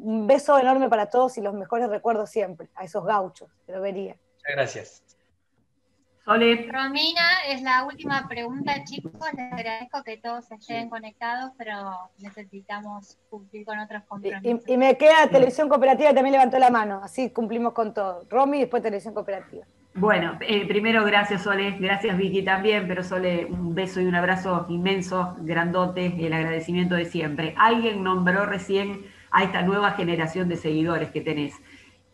un beso enorme para todos y los mejores recuerdos siempre, a esos gauchos, te lo vería. Muchas gracias. Romina, es la última pregunta, chicos. Les agradezco que todos estén conectados, pero necesitamos cumplir con otros compromisos. Y, me queda Televisión Cooperativa, también levantó la mano, así cumplimos con todo. Romy después Televisión Cooperativa. Bueno, eh, primero gracias Sole, gracias Vicky también, pero Sole, un beso y un abrazo inmenso, grandote, el agradecimiento de siempre. Alguien nombró recién a esta nueva generación de seguidores que tenés.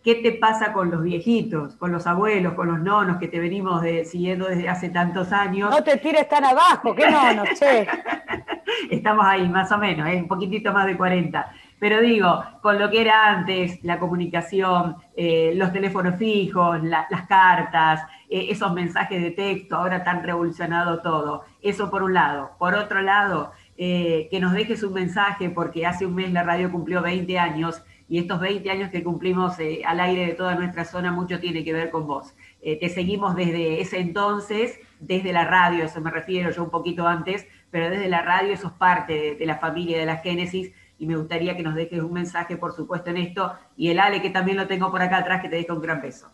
¿Qué te pasa con los viejitos, con los abuelos, con los nonos que te venimos siguiendo desde hace tantos años? No te tires tan abajo, qué nonos, che. Estamos ahí, más o menos, es ¿eh? un poquitito más de 40. Pero digo, con lo que era antes, la comunicación, eh, los teléfonos fijos, las cartas, eh, esos mensajes de texto, ahora tan revolucionado todo. Eso por un lado. Por otro lado, eh, que nos dejes un mensaje, porque hace un mes la radio cumplió 20 años y estos 20 años que cumplimos eh, al aire de toda nuestra zona mucho tiene que ver con vos. Eh, te seguimos desde ese entonces, desde la radio, eso me refiero yo un poquito antes, pero desde la radio sos parte de, la familia de la Génesis y me gustaría que nos dejes un mensaje, por supuesto, en esto. Y el Ale, que también lo tengo por acá atrás, que te deja un gran beso.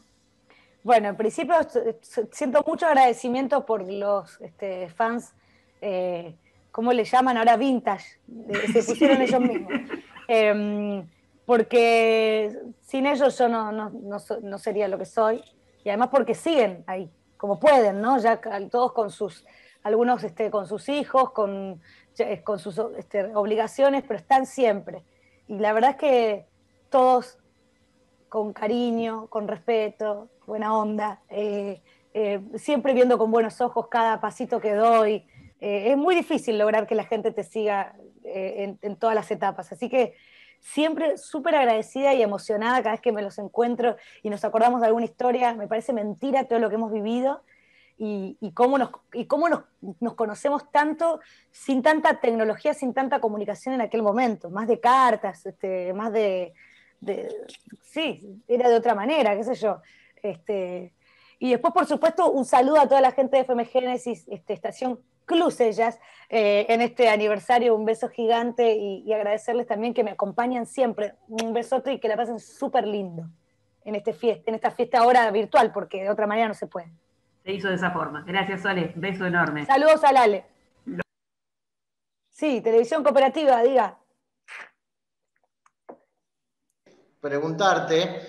Bueno, en principio siento mucho agradecimiento por los este, fans. ¿cómo le llaman ahora? Vintage, eh, se pusieron ellos mismos. Em, porque sin ellos yo no, no, no, sería lo que soy, y además porque siguen ahí, como pueden, ¿no? Ya todos con sus, algunos este, con sus hijos, con, eh, con sus este, obligaciones, pero están siempre. Y la verdad es que todos con cariño, con respeto, buena onda, eh, siempre viendo con buenos ojos cada pasito que doy, eh, es muy difícil lograr que la gente te siga eh, en, todas las etapas. Así que siempre súper agradecida y emocionada cada vez que me los encuentro y nos acordamos de alguna historia. Me parece mentira todo lo que hemos vivido y, cómo, nos, y cómo nos, conocemos tanto sin tanta tecnología, sin tanta comunicación en aquel momento. Más de cartas, este, más de, Sí, era de otra manera, qué sé yo. Este, y después, por supuesto, un saludo a toda la gente de FM Génesis, este, Estación Incluso ellas, eh, en este aniversario. Un beso gigante y, agradecerles también que me acompañan siempre. Un besote y que la pasen súper lindo en, este fiesta, en esta fiesta ahora virtual, porque de otra manera no se puede. Se hizo de esa forma. Gracias, Sole. Beso enorme. Saludos a Lale. Sí, televisión cooperativa, diga. Preguntarte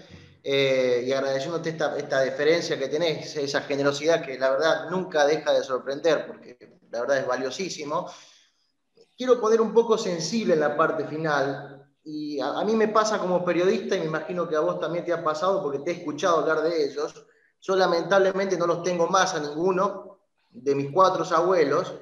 eh, y agradeciéndote esta, esta deferencia que tenés, esa generosidad que la verdad nunca deja de sorprender, porque la verdad es valiosísimo. Quiero poner un poco sensible en la parte final, y a, mí me pasa como periodista, y me imagino que a vos también te ha pasado porque te he escuchado hablar de ellos, yo lamentablemente no los tengo más a ninguno de mis cuatro abuelos,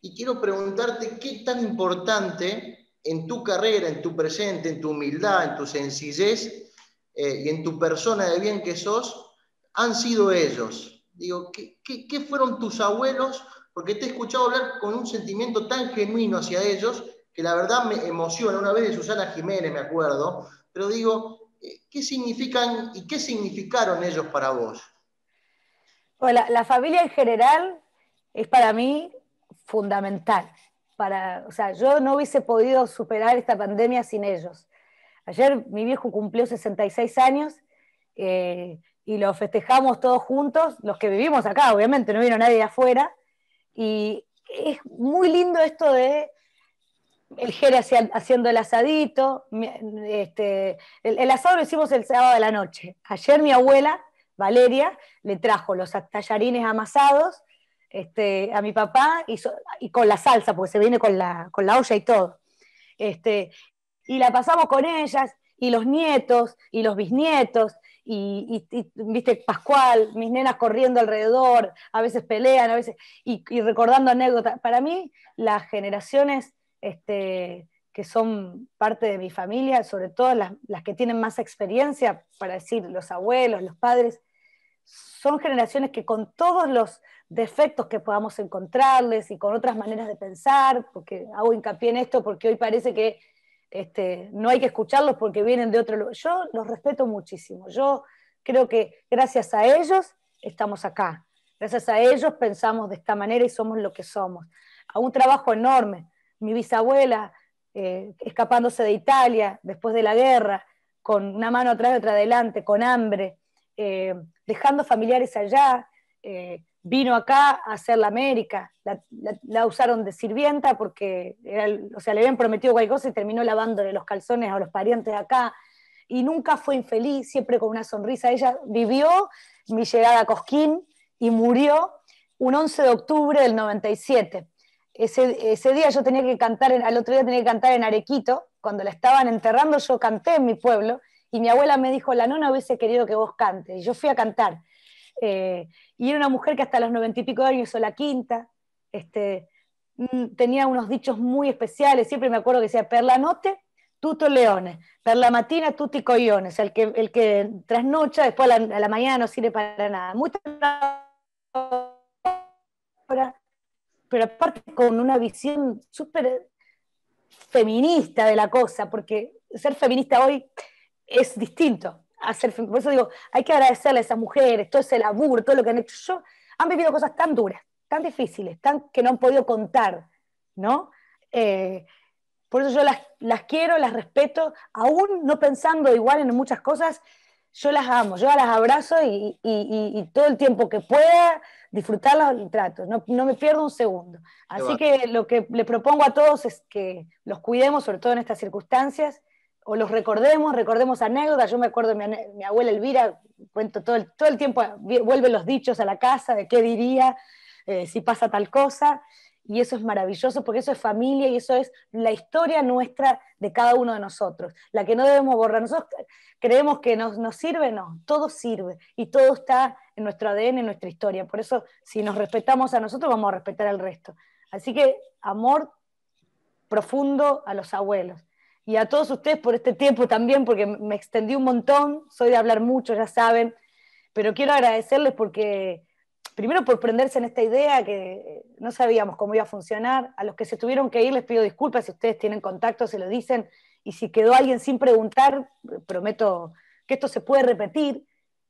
y quiero preguntarte qué tan importante en tu carrera, en tu presente, en tu humildad, en tu sencillez eh, y en tu persona de bien que sos, han sido ellos. Digo, qué, qué fueron tus abuelos porque te he escuchado hablar con un sentimiento tan genuino hacia ellos que la verdad me emociona. Una vez de Susana Jiménez, me acuerdo, pero digo, eh, ¿qué significan y qué significaron ellos para vos? Bueno, la, familia en general es para mí fundamental. Para, o sea, yo no hubiese podido superar esta pandemia sin ellos. Ayer mi viejo cumplió 66 años eh, y lo festejamos todos juntos, los que vivimos acá, obviamente, no vino nadie de afuera, y es muy lindo esto de el Jere haciendo el asadito. Este, el, asado lo hicimos el sábado de la noche. Ayer mi abuela, Valeria, le trajo los tallarines amasados este, a mi papá y, con la salsa, porque se viene con la, con la olla y todo. Este, y la pasamos con ellas, y los nietos, y los bisnietos, y, viste, Pascual, mis nenas corriendo alrededor, a veces pelean, a veces, y, recordando anécdotas. Para mí, las generaciones este, que son parte de mi familia, sobre todo las, las, que tienen más experiencia, para decir, los abuelos, los padres, son generaciones que con todos los defectos que podamos encontrarles y con otras maneras de pensar, porque hago hincapié en esto, porque hoy parece que este, no hay que escucharlos porque vienen de otro lugar. Yo los respeto muchísimo. Yo creo que gracias a ellos estamos acá. Gracias a ellos pensamos de esta manera y somos lo que somos. A un trabajo enorme. Mi bisabuela eh, escapándose de Italia después de la guerra, con una mano atrás y otra adelante, con hambre, eh, dejando familiares allá, eh, vino acá a hacer la América, la, usaron de sirvienta porque, era, o sea, le habían prometido cualquier cosa y terminó lavándole los calzones a los parientes acá, y nunca fue infeliz, siempre con una sonrisa. Ella vivió mi llegada a Cosquín y murió un 11 de octubre del 97. Ese, día yo tenía que cantar, al otro día tenía que cantar en Arequito, cuando la estaban enterrando yo canté en mi pueblo, y mi abuela me dijo, la nona hubiese querido que vos cantes, y yo fui a cantar. Eh, y era una mujer que hasta los noventa y pico de años O la quinta. Este, mm, tenía unos dichos muy especiales, siempre me acuerdo que decía, per la tuto tutto leone, per la mattina, tutti coglione, o sea, el que, el que trasnocha, después a la, mañana no sirve para nada. Muy pero aparte con una visión súper feminista de la cosa, porque ser feminista hoy es distinto hacer Por eso digo, hay que agradecerle a esas mujeres, todo ese laburo, todo lo que han hecho. Yo, han vivido cosas tan duras, tan difíciles, tan que no han podido contar, ¿no? Eh, por eso yo las, las, quiero, las respeto, aún no pensando igual en muchas cosas, yo las amo, yo las abrazo y, todo el tiempo que pueda disfrutarlas y trato, no, no, me pierdo un segundo. Así que lo que le propongo a todos es que los cuidemos, sobre todo en estas circunstancias, o los recordemos, recordemos anécdotas. Yo me acuerdo mi, mi abuela Elvira, cuento todo el, tiempo, vuelve los dichos a la casa, de qué diría, eh, si pasa tal cosa. Y eso es maravilloso porque eso es familia y eso es la historia nuestra de cada uno de nosotros, la que no debemos borrar. Nosotros creemos que nos, nos sirve, no, todo sirve y todo está en nuestro ADN, en nuestra historia. Por eso, si nos respetamos a nosotros, vamos a respetar al resto. Así que amor profundo a los abuelos y a todos ustedes por este tiempo también, porque me extendí un montón, soy de hablar mucho, ya saben, pero quiero agradecerles porque, primero por prenderse en esta idea que eh, no sabíamos cómo iba a funcionar, a los que se tuvieron que ir les pido disculpas, si ustedes tienen contacto se lo dicen, y si quedó alguien sin preguntar, prometo que esto se puede repetir,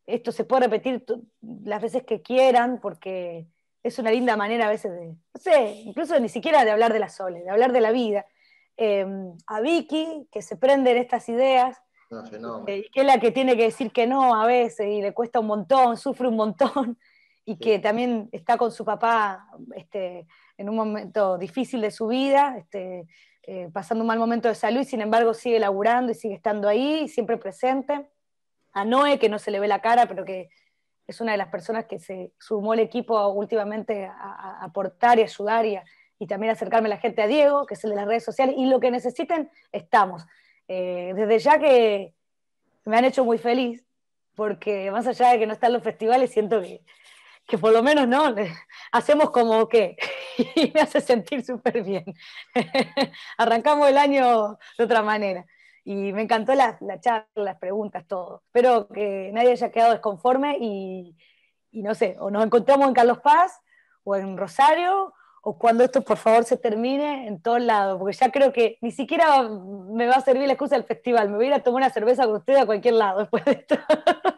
esto se puede repetir las veces que quieran, porque es una linda manera a veces de, no sé, incluso ni siquiera de hablar de la soles, de hablar de la vida, Em, a Vicky, que se prende en estas ideas, ah, eh, que es la que tiene que decir que no a veces y le cuesta un montón, sufre un montón, y que también está con su papá este, en un momento difícil de su vida, este, eh, pasando un mal momento de salud, y sin embargo sigue laburando y sigue estando ahí, siempre presente. A Noé, que no se le ve la cara, pero que es una de las personas que se sumó el equipo últimamente a aportar y ayudar y a, y también acercarme a la gente a Diego, que es el de las redes sociales, y lo que necesiten, estamos. Eh, desde ya que me han hecho muy feliz, porque más allá de que no están los festivales, siento que, que por lo menos no, hacemos como que, y me hace sentir súper bien. Arrancamos el año de otra manera. Y me encantó la, la charla, las preguntas, todo. Espero que nadie haya quedado desconforme y, y no sé, o nos encontramos en Carlos Paz, o en Rosario, o cuando esto por favor se termine en todos lados, porque ya creo que ni siquiera me va a servir la excusa del festival, me voy a ir a tomar una cerveza con usted a cualquier lado después de esto.